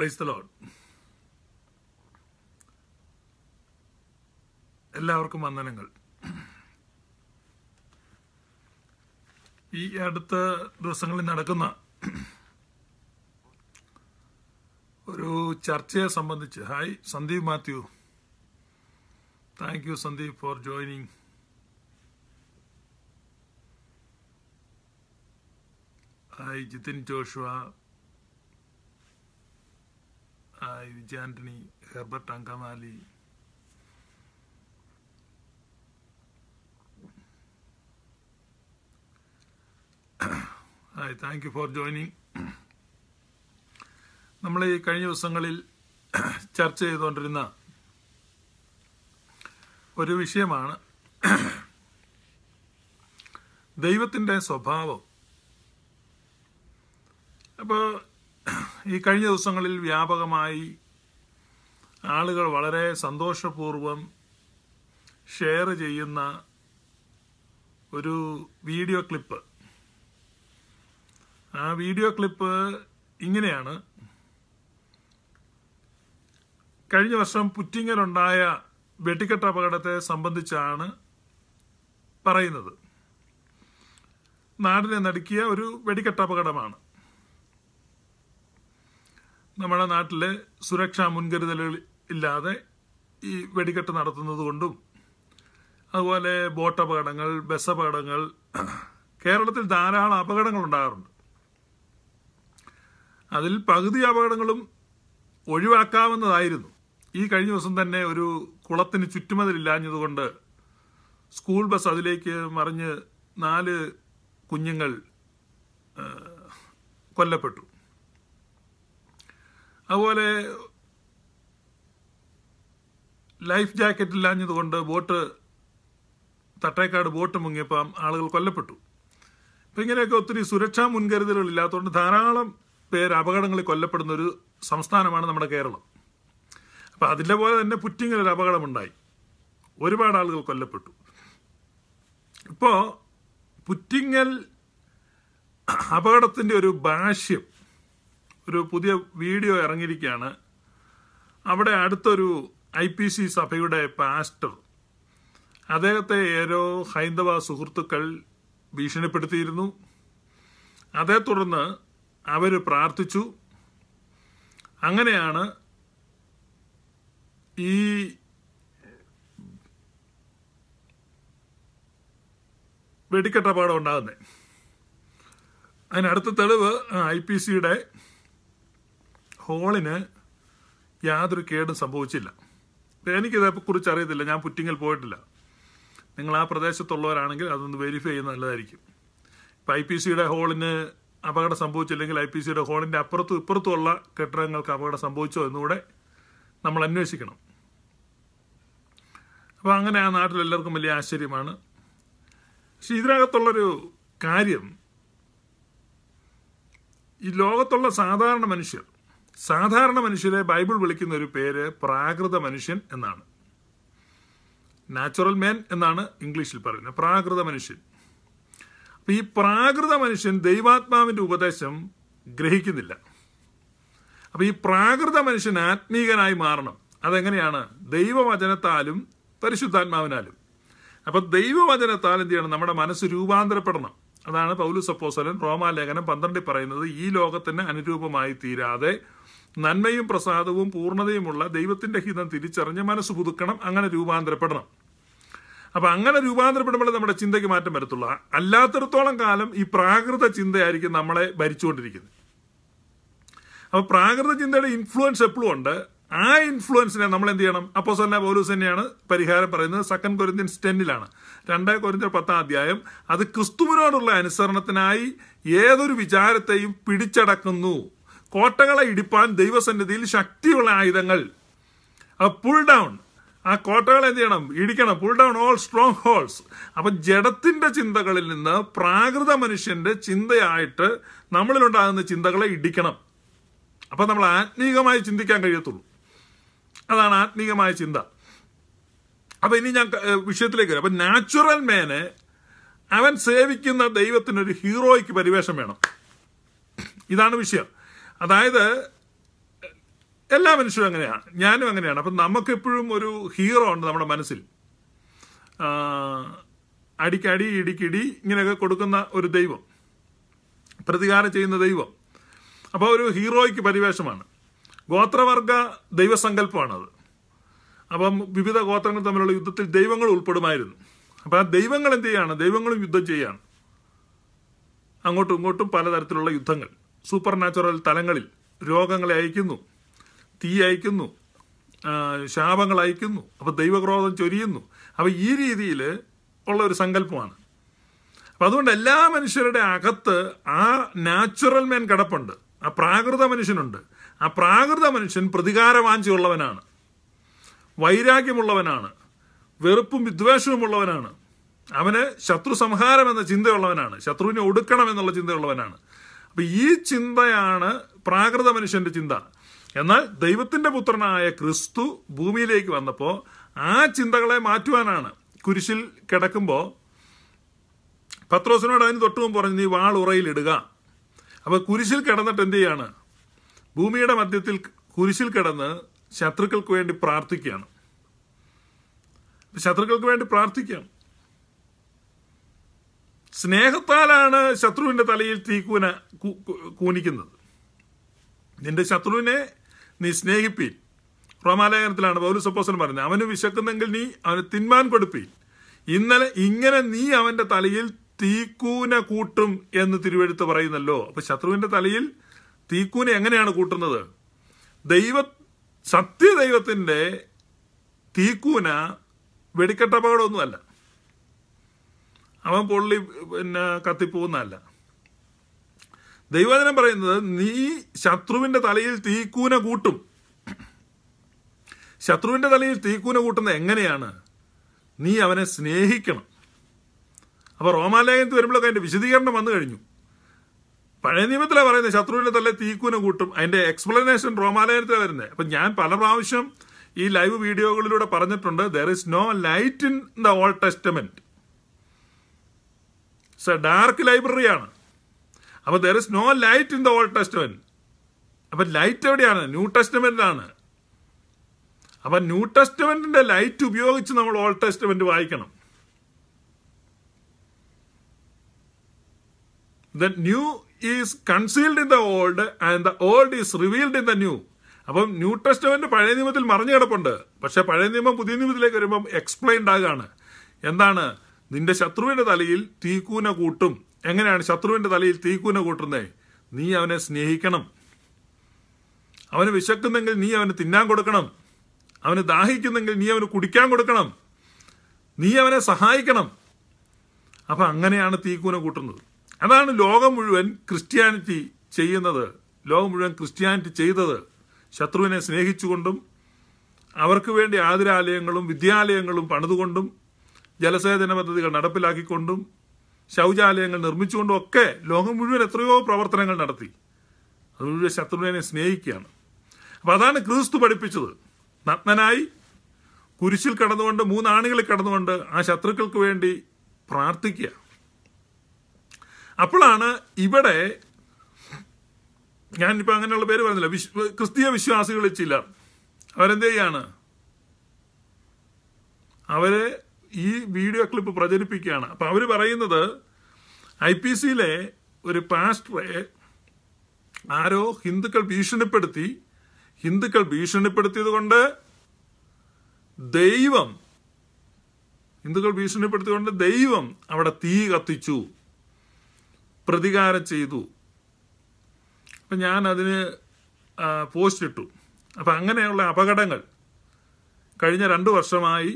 Praise the load എല്ലാവർക്കും വന്ദനങ്ങൾ ഈ അടുത്ത ദിവസങ്ങളിൽ നടക്കുന്ന ഒരു ചർച്ചയെ സംബന്ധിച്ച് hi Sandeep Mathew thank you Sandeep for joining hi Jithin Joshua Vijaya Antony Herbert Angamaly hi thank you for joining നമ്മൾ ഈ കഴിഞ്ഞ ദിവസങ്ങളിൽ ചർച്ച ചെയ്തുകൊണ്ടിരുന്ന ഒരു വിഷയമാണ് ദൈവത്തിൻ്റെ സ്വഭാവം അപ്പോൾ ഈ കഴിഞ്ഞ ദിവസങ്ങളിൽ വ്യാപകമായി ആളുകൾ വളരെ സന്തോഷപൂർവം ഷെയർ ചെയ്യുന്ന ഒരു വീഡിയോ ക്ലിപ്പ് ആ വീഡിയോ ക്ലിപ്പ് ഇങ്ങനെയാണ് കഴിഞ്ഞ വർഷം പുറ്റിങ്ങലുണ്ടായ വെടിക്കെട്ട് അപകടത്തെ സംബന്ധിച്ചാണ് പറയുന്നത് നാടിനെ നടുക്കിയ ഒരു വെടിക്കെട്ട് അപകടമാണ് നമ്മുടെ നാട്ടിൽ സുരക്ഷാ മുൻകരുതലുകൾ ഇല്ലാതെ ഈ വെടിക്കെട്ട് നടത്തുന്നത് കൊണ്ടും അതുപോലെ ബോട്ട് അപകടങ്ങൾ ബസ് അപകടങ്ങൾ കേരളത്തിൽ ധാരാളം അപകടങ്ങൾ ഉണ്ടാകാറുണ്ട് അതിൽ പകുതി അപകടങ്ങളും ഒഴിവാക്കാവുന്നതായിരുന്നു ഈ കഴിഞ്ഞ ദിവസം തന്നെ ഒരു കുളത്തിന് ചുറ്റുമതിലില്ലാഞ്ഞതുകൊണ്ട് സ്കൂൾ ബസ് അതിലേക്ക് മറിഞ്ഞ് നാല് കുഞ്ഞുങ്ങൾ കൊല്ലപ്പെട്ടു അതുപോലെ ലൈഫ് ജാക്കറ്റ് ഇല്ലാഞ്ഞതുകൊണ്ട് ബോട്ട് തട്ടേക്കാട് ബോട്ട് മുങ്ങിയപ്പം ആളുകൾ കൊല്ലപ്പെട്ടു അപ്പം ഇങ്ങനെയൊക്കെ ഒത്തിരി സുരക്ഷാ മുൻകരുതലുകൾ ഇല്ലാത്തതുകൊണ്ട് ധാരാളം പേര് അപകടങ്ങളിൽ കൊല്ലപ്പെടുന്ന ഒരു സംസ്ഥാനമാണ് നമ്മുടെ കേരളം അപ്പം അതിൻ്റെ പോലെ തന്നെ പുറ്റിങ്ങലൊരു അപകടമുണ്ടായി ഒരുപാട് ആളുകൾ കൊല്ലപ്പെട്ടു ഇപ്പോൾ പുറ്റിങ്ങൽ അപകടത്തിൻ്റെ ഒരു ഭാഷ്യം ഒരു പുതിയ വീഡിയോ ഇറങ്ങിയിരിക്കുകയാണ് അവിടെ അടുത്തൊരു ഐ പി സി സഭയുടെ പാസ്റ്റർ അദ്ദേഹത്തെ ഏരോ ഹൈന്ദവ സുഹൃത്തുക്കൾ ഭീഷണിപ്പെടുത്തിയിരുന്നു അതേ തുടർന്ന് അവർ പ്രാർത്ഥിച്ചു അങ്ങനെയാണ് ഈ വെടിക്കെട്ടപ്പാടം ഉണ്ടാകുന്നത് അതിനടുത്ത തെളിവ് ഐ പി സിയുടെ ഹോളിന് യാതൊരു കേടും സംഭവിച്ചില്ല എനിക്കിതേക്കുറിച്ച് അറിയത്തില്ല ഞാൻ പുറ്റിങ്ങിൽ പോയിട്ടില്ല നിങ്ങൾ ആ പ്രദേശത്തുള്ളവരാണെങ്കിൽ അതൊന്ന് വെരിഫൈ ചെയ്യുന്നത് നല്ലതായിരിക്കും ഇപ്പം ഐ പി സിയുടെ ഹോളിന് അപകടം സംഭവിച്ചില്ലെങ്കിൽ ഐ പി സിയുടെ ഹോളിൻ്റെ അപ്പുറത്തും ഇപ്പുറത്തുമുള്ള കെട്ടിടങ്ങൾക്ക് അപകടം സംഭവിച്ചോ എന്നുകൂടെ നമ്മൾ അന്വേഷിക്കണം അപ്പോൾ അങ്ങനെ ആ നാട്ടിലെല്ലാവർക്കും വലിയ ആശ്ചര്യമാണ് പക്ഷെ ഇതിനകത്തുള്ളൊരു കാര്യം ഈ ലോകത്തുള്ള സാധാരണ മനുഷ്യർ സാധാരണ മനുഷ്യരെ ബൈബിൾ വിളിക്കുന്ന ഒരു പേര് പ്രാകൃത മനുഷ്യൻ എന്നാണ് നാച്ചുറൽ മാൻ എന്നാണ് ഇംഗ്ലീഷിൽ പറയുന്നത് പ്രാകൃത മനുഷ്യൻ അപ്പം ഈ പ്രാകൃത മനുഷ്യൻ ദൈവാത്മാവിൻ്റെ ഉപദേശം ഗ്രഹിക്കുന്നില്ല അപ്പം ഈ പ്രാകൃത മനുഷ്യൻ ആത്മീകനായി മാറണം അതെങ്ങനെയാണ് ദൈവവചനത്താലും പരിശുദ്ധാത്മാവിനാലും അപ്പം ദൈവവചനത്താൽ എന്ത് ചെയ്യണം നമ്മുടെ മനസ്സ് രൂപാന്തരപ്പെടണം അതാണ് പൗലൂസ് അപ്പോസലൻ റോമാലേഖനം പന്ത്രണ്ടിൽ പറയുന്നത് ഈ ലോകത്തിന് അനുരൂപമായി തീരാതെ നന്മയും പ്രസാദവും പൂർണ്ണതയുമുള്ള ദൈവത്തിന്റെ ഹിതം തിരിച്ചറിഞ്ഞ് മനസ്സ് പുതുക്കണം അങ്ങനെ രൂപാന്തരപ്പെടണം അപ്പൊ അങ്ങനെ രൂപാന്തരപ്പെടുമ്പോൾ നമ്മുടെ ചിന്തയ്ക്ക് മാറ്റം വരത്തുള്ള അല്ലാത്തടത്തോളം കാലം ഈ പ്രാകൃത ചിന്തയായിരിക്കും നമ്മളെ ഭരിച്ചുകൊണ്ടിരിക്കുന്നത് അപ്പൊ പ്രാകൃത ചിന്തയുടെ ഇൻഫ്ലുവൻസ് എപ്പോഴും ഉണ്ട് ആ ഇൻഫ്ലുവൻസിനെ നമ്മൾ എന്ത് ചെയ്യണം അപ്പോസല്ല പോലീസ് തന്നെയാണ് പരിഹാരം പറയുന്നത് സെക്കൻഡ് കൊരിന്ത്യൻസ് ടെന്നിലാണ് രണ്ടേ കൊരിന്ത്യർ പത്താം അധ്യായം അത് ക്രിസ്തുവിനോടുള്ള അനുസരണത്തിനായി ഏതൊരു വിചാരത്തെയും പിടിച്ചടക്കുന്നു കോട്ടകളെ ഇടിപ്പാൻ ദൈവസന്നിധിയിൽ ശക്തിയുള്ള ആയുധങ്ങൾ അത് പുൾ ഡൗൺ ആ കോട്ടകൾ എന്ത് ചെയ്യണം ഇടിക്കണം pull down all strongholds അപ്പം ജഡത്തിന്റെ ചിന്തകളിൽ നിന്ന് പ്രാകൃത മനുഷ്യന്റെ ചിന്തയായിട്ട് നമ്മളിലുണ്ടാകുന്ന ചിന്തകളെ ഇടിക്കണം അപ്പം നമ്മൾ ആത്മീകമായി ചിന്തിക്കാൻ കഴിയത്തുള്ളൂ അതാണ് ആത്മീകമായ ചിന്ത അപ്പം ഇനി ഞാൻ വിഷയത്തിലേക്ക് വരാം അപ്പം നാച്ചുറൽ മേനെ അവൻ സേവിക്കുന്ന ദൈവത്തിനൊരു ഹീറോയ്ക്ക് പരിവേഷം വേണം ഇതാണ് വിഷയം അതായത് എല്ലാ മനുഷ്യരും അങ്ങനെയാണ് ഞാനും അങ്ങനെയാണ് അപ്പം നമുക്കെപ്പോഴും ഒരു ഹീറോ ഉണ്ട് നമ്മുടെ മനസ്സിൽ അടിക്കടി ഇടിക്കിടി ഇങ്ങനെയൊക്കെ കൊടുക്കുന്ന ഒരു ദൈവം പ്രതികാരം ചെയ്യുന്ന ദൈവം അപ്പോൾ ഒരു ഹീറോയ്ക്ക് പരിവേഷമാണ് ഗോത്രവർഗ ദൈവസങ്കല്പമാണത് അപ്പം വിവിധ ഗോത്രങ്ങൾ തമ്മിലുള്ള യുദ്ധത്തിൽ ദൈവങ്ങൾ ഉൾപ്പെടുമായിരുന്നു അപ്പം ആ ദൈവങ്ങൾ എന്ത് ചെയ്യാണ് ദൈവങ്ങളും യുദ്ധം ചെയ്യാണ് അങ്ങോട്ടും ഇങ്ങോട്ടും പലതരത്തിലുള്ള യുദ്ധങ്ങൾ സൂപ്പർ നാച്ചുറൽ തലങ്ങളിൽ രോഗങ്ങളെ അയക്കുന്നു തീ അയക്കുന്നു ശാപങ്ങൾ അയക്കുന്നു അപ്പം ദൈവക്രോധം ചൊരിയുന്നു അപ്പം ഈ രീതിയിൽ ഉള്ള ഒരു സങ്കല്പമാണ് അപ്പം അതുകൊണ്ട് എല്ലാ മനുഷ്യരുടെ അകത്ത് ആ നാച്ചുറൽ മേൻ കിടപ്പുണ്ട് ആ പ്രാകൃത മനുഷ്യനുണ്ട് ആ പ്രാകൃത മനുഷ്യൻ പ്രതികാരവാഞ്ചിയുള്ളവനാണ് വൈരാഗ്യമുള്ളവനാണ് വെറുപ്പും വിദ്വേഷവുമുള്ളവനാണ് അവന് ശത്രു സംഹാരം എന്ന ചിന്തയുള്ളവനാണ് ശത്രുവിനെ ഒടുക്കണം എന്നുള്ള ചിന്തയുള്ളവനാണ് അപ്പം ഈ ചിന്തയാണ് പ്രാകൃത മനുഷ്യന്റെ ചിന്ത എന്നാൽ ദൈവത്തിന്റെ പുത്രനായ ക്രിസ്തു ഭൂമിയിലേക്ക് വന്നപ്പോൾ ആ ചിന്തകളെ മാറ്റുവാനാണ് കുരിശിൽ കിടക്കുമ്പോൾ പത്രോസിനോട് അതിന് തൊട്ടുമ്പോൾ പറഞ്ഞു നീ വാൾ ഉറയിലിടുക അപ്പോൾ കുരിശിൽ കിടന്നിട്ട് എന്ത് ചെയ്യാണ് ഭൂമിയുടെ മധ്യത്തിൽ കുരിശിൽ കിടന്ന് ശത്രുക്കൾക്ക് വേണ്ടി പ്രാർത്ഥിക്കുകയാണ് ശത്രുക്കൾക്ക് വേണ്ടി പ്രാർത്ഥിക്കുകയാണ് സ്നേഹത്താലാണ് ശത്രുവിന്റെ തലയിൽ തീ കൂന കൂനിക്കുന്നത് നിന്റെ ശത്രുവിനെ നീ സ്നേഹിപ്പീൻ റോമാലേഖനത്തിലാണ് പൗലു സപ്പോസൻ പറയുന്നത് അവന് വിശക്കുന്നെങ്കിൽ നീ അവന് തിന്മാൻ കൊടുപ്പീൻ ഇന്നലെ ഇങ്ങനെ നീ അവന്റെ തലയിൽ തീക്കൂന കൂട്ടും എന്ന് തിരുവെടുത്ത് പറയുന്നല്ലോ അപ്പൊ ശത്രുവിന്റെ തലയിൽ തീക്കൂനെ എങ്ങനെയാണ് കൂട്ടുന്നത് ദൈവ സത്യദൈവത്തിൻ്റെ തീക്കൂന വെടിക്കെട്ടപകടമൊന്നുമല്ല അവൻ പൊള്ളി പിന്നെ കത്തിപ്പോകുന്നതല്ല ദൈവജനം പറയുന്നത് നീ ശത്രുവിന്റെ തലയിൽ തീക്കൂന കൂട്ടും ശത്രുവിന്റെ തലയിൽ തീക്കൂന കൂട്ടുന്നത് എങ്ങനെയാണ് നീ അവനെ സ്നേഹിക്കണം അപ്പോൾ റോമാലേഖനത്ത് വരുമ്പോഴൊക്കെ അതിൻ്റെ വിശദീകരണം വന്നു കഴിഞ്ഞു പഴയ നിയമത്തിലാണ് പറയുന്നത് ശത്രുവിനെ തല്ലെ തീക്കൂന കൂട്ടും അതിന്റെ എക്സ്പ്ലനേഷൻ റോമാലയത്തിലാണ് വരുന്നത് അപ്പൊ ഞാൻ പല പ്രാവശ്യം ഈ ലൈവ് വീഡിയോകളിലൂടെ പറഞ്ഞിട്ടുണ്ട് there is no light in the old testament it's a dark ലൈബ്രറിയാണ് അപ്പൊ there is no light in the old testament അപ്പൊ ലൈറ്റ് എവിടെയാണ് ന്യൂ ടെസ്റ്റമെന്റിലാണ് അപ്പൊ ന്യൂ ടെസ്റ്റമെന്റിന്റെ ലൈറ്റ് ഉപയോഗിച്ച് നമ്മൾ ഓൾ ടെസ്റ്റമെന്റ് വായിക്കണം the new is concealed in the old and the old is revealed in the new അപ്പം ന്യൂ ടെസ്റ്റ്മെന്റ് പഴയ നിയമത്തിൽ മറിഞ്ഞു കിടപ്പുണ്ട് പക്ഷെ പഴയ നിയമം പുതിയ നിയമത്തിലേക്ക് വരുമ്പം എക്സ്പ്ലെയിൻഡ് ആകുകയാണ് എന്താണ് നിന്റെ ശത്രുവിന്റെ തലയിൽ തീക്കൂന കൂട്ടും എങ്ങനെയാണ് ശത്രുവിന്റെ തലയിൽ തീക്കൂന കൂട്ടുന്നേ നീ അവനെ സ്നേഹിക്കണം അവന് വിശക്കുന്നെങ്കിൽ നീ അവന് തിന്നാൻ കൊടുക്കണം അവന് ദാഹിക്കുന്നെങ്കിൽ നീ അവന് കുടിക്കാൻ കൊടുക്കണം നീ അവനെ സഹായിക്കണം അപ്പൊ അങ്ങനെയാണ് തീക്കൂന കൂട്ടുന്നത് അതാണ് ലോകം മുഴുവൻ ക്രിസ്ത്യാനിറ്റി ചെയ്യുന്നത് ലോകം മുഴുവൻ ക്രിസ്ത്യാനിറ്റി ചെയ്തത് ശത്രുവിനെ സ്നേഹിച്ചുകൊണ്ടും അവർക്ക് വേണ്ടി ആതിരാലയങ്ങളും വിദ്യാലയങ്ങളും പണിതുകൊണ്ടും ജലസേചന പദ്ധതികൾ നടപ്പിലാക്കിക്കൊണ്ടും ശൗചാലയങ്ങൾ നിർമ്മിച്ചുകൊണ്ടും ഒക്കെ ലോകം മുഴുവൻ എത്രയോ പ്രവർത്തനങ്ങൾ നടത്തി അത് മുഴുവൻ ശത്രുവിനെ സ്നേഹിക്കുകയാണ് അപ്പം അതാണ് ക്രിസ്തു പഠിപ്പിച്ചത് നഗ്നനായി കുരിശിൽ കടന്നുകൊണ്ട് മൂന്നാണികളിൽ കടന്നുകൊണ്ട് ആ ശത്രുക്കൾക്ക് വേണ്ടി പ്രാർത്ഥിക്കുക അപ്പോഴാണ് ഇവിടെ ഞാനിപ്പോൾ അങ്ങനെയുള്ള പേര് പറഞ്ഞില്ല വിശ്വ ക്രിസ്തീയ വിശ്വാസികൾ ചിലർ അവരെന്ത് ചെയ്യാണ് അവര് ഈ വീഡിയോ ക്ലിപ്പ് പ്രചരിപ്പിക്കുകയാണ് അപ്പം അവർ പറയുന്നത് ഐ പി സിയിലെ ഒരു പാസ്റ്ററെ ആരോ ഹിന്ദുക്കൾ ഭീഷണിപ്പെടുത്തി ഹിന്ദുക്കൾ ഭീഷണിപ്പെടുത്തിയത് കൊണ്ട് ദൈവം ഹിന്ദുക്കൾ ഭീഷണിപ്പെടുത്തിയത് കൊണ്ട് ദൈവം അവിടെ തീ കത്തിച്ചു പ്രതികാരം ചെയ്തു അപ്പം ഞാൻ അതിന് പോസ്റ്റ് ഇട്ടു അപ്പം അങ്ങനെയുള്ള അപകടങ്ങൾ കഴിഞ്ഞ രണ്ട് വർഷമായി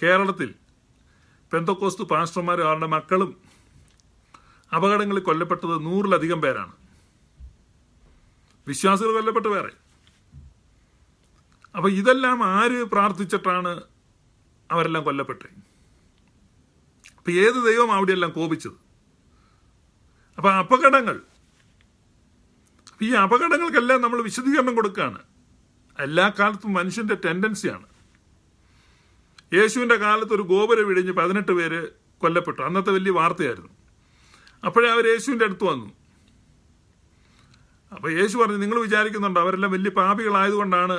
കേരളത്തിൽ പെന്തക്കോസ്തു പാസ്റ്റർമാരും അവരുടെ മക്കളും അപകടങ്ങളിൽ കൊല്ലപ്പെട്ടത് നൂറിലധികം പേരാണ് വിശ്വാസികൾ കൊല്ലപ്പെട്ട് വേറെ അപ്പം ഇതെല്ലാം ആര് പ്രാർത്ഥിച്ചിട്ടാണ് അവരെല്ലാം കൊല്ലപ്പെട്ടത് അപ്പം ഏത് ദൈവം അവിടെയെല്ലാം കോപിച്ചത് അപ്പം അപകടങ്ങൾ ഈ അപകടങ്ങൾക്കെല്ലാം നമ്മൾ വിശദീകരണം കൊടുക്കുകയാണ് എല്ലാ കാലത്തും മനുഷ്യൻ്റെ ടെൻഡൻസിയാണ് യേശുവിൻ്റെ കാലത്ത് ഒരു ഗോപുരം വിഴിഞ്ഞ് പതിനെട്ട് പേര് കൊല്ലപ്പെട്ടു അന്നത്തെ വലിയ വാർത്തയായിരുന്നു അപ്പോഴേ അവർ യേശുവിൻ്റെ അടുത്ത് വന്നു അപ്പോൾ യേശു പറഞ്ഞു നിങ്ങൾ വിചാരിക്കുന്നുണ്ട് അവരെല്ലാം വലിയ പാപികളായതുകൊണ്ടാണ്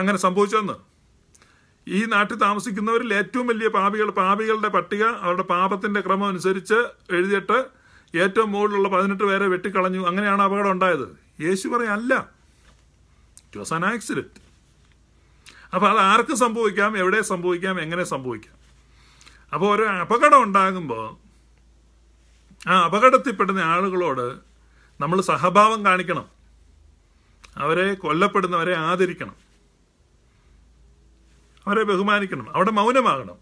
അങ്ങനെ സംഭവിച്ചതെന്ന് ഈ നാട്ടിൽ താമസിക്കുന്നവരിൽ ഏറ്റവും വലിയ പാപികൾ പാപികളുടെ പട്ടിക അവരുടെ പാപത്തിൻ്റെ ക്രമം അനുസരിച്ച് എഴുതിയിട്ട് ഏറ്റവും മുകളിലുള്ള പതിനെട്ട് പേരെ വെട്ടിക്കളഞ്ഞു അങ്ങനെയാണ് അപകടം ഉണ്ടായത് യേശു പറയും അല്ല ഇറ്റ് വാസ് ആൻ ആക്സിഡന്റ് അപ്പോൾ അത് ആർക്ക് സംഭവിക്കാം എവിടെ സംഭവിക്കാം എങ്ങനെ സംഭവിക്കാം അപ്പോൾ ഒരു അപകടം ഉണ്ടാകുമ്പോൾ ആ അപകടത്തിൽപ്പെടുന്ന ആളുകളോട് നമ്മൾ സഹഭാവം കാണിക്കണം അവരെ കൊല്ലപ്പെടുന്നവരെ ആദരിക്കണം അവരെ ബഹുമാനിക്കണം അവിടെ മൗനമാകണം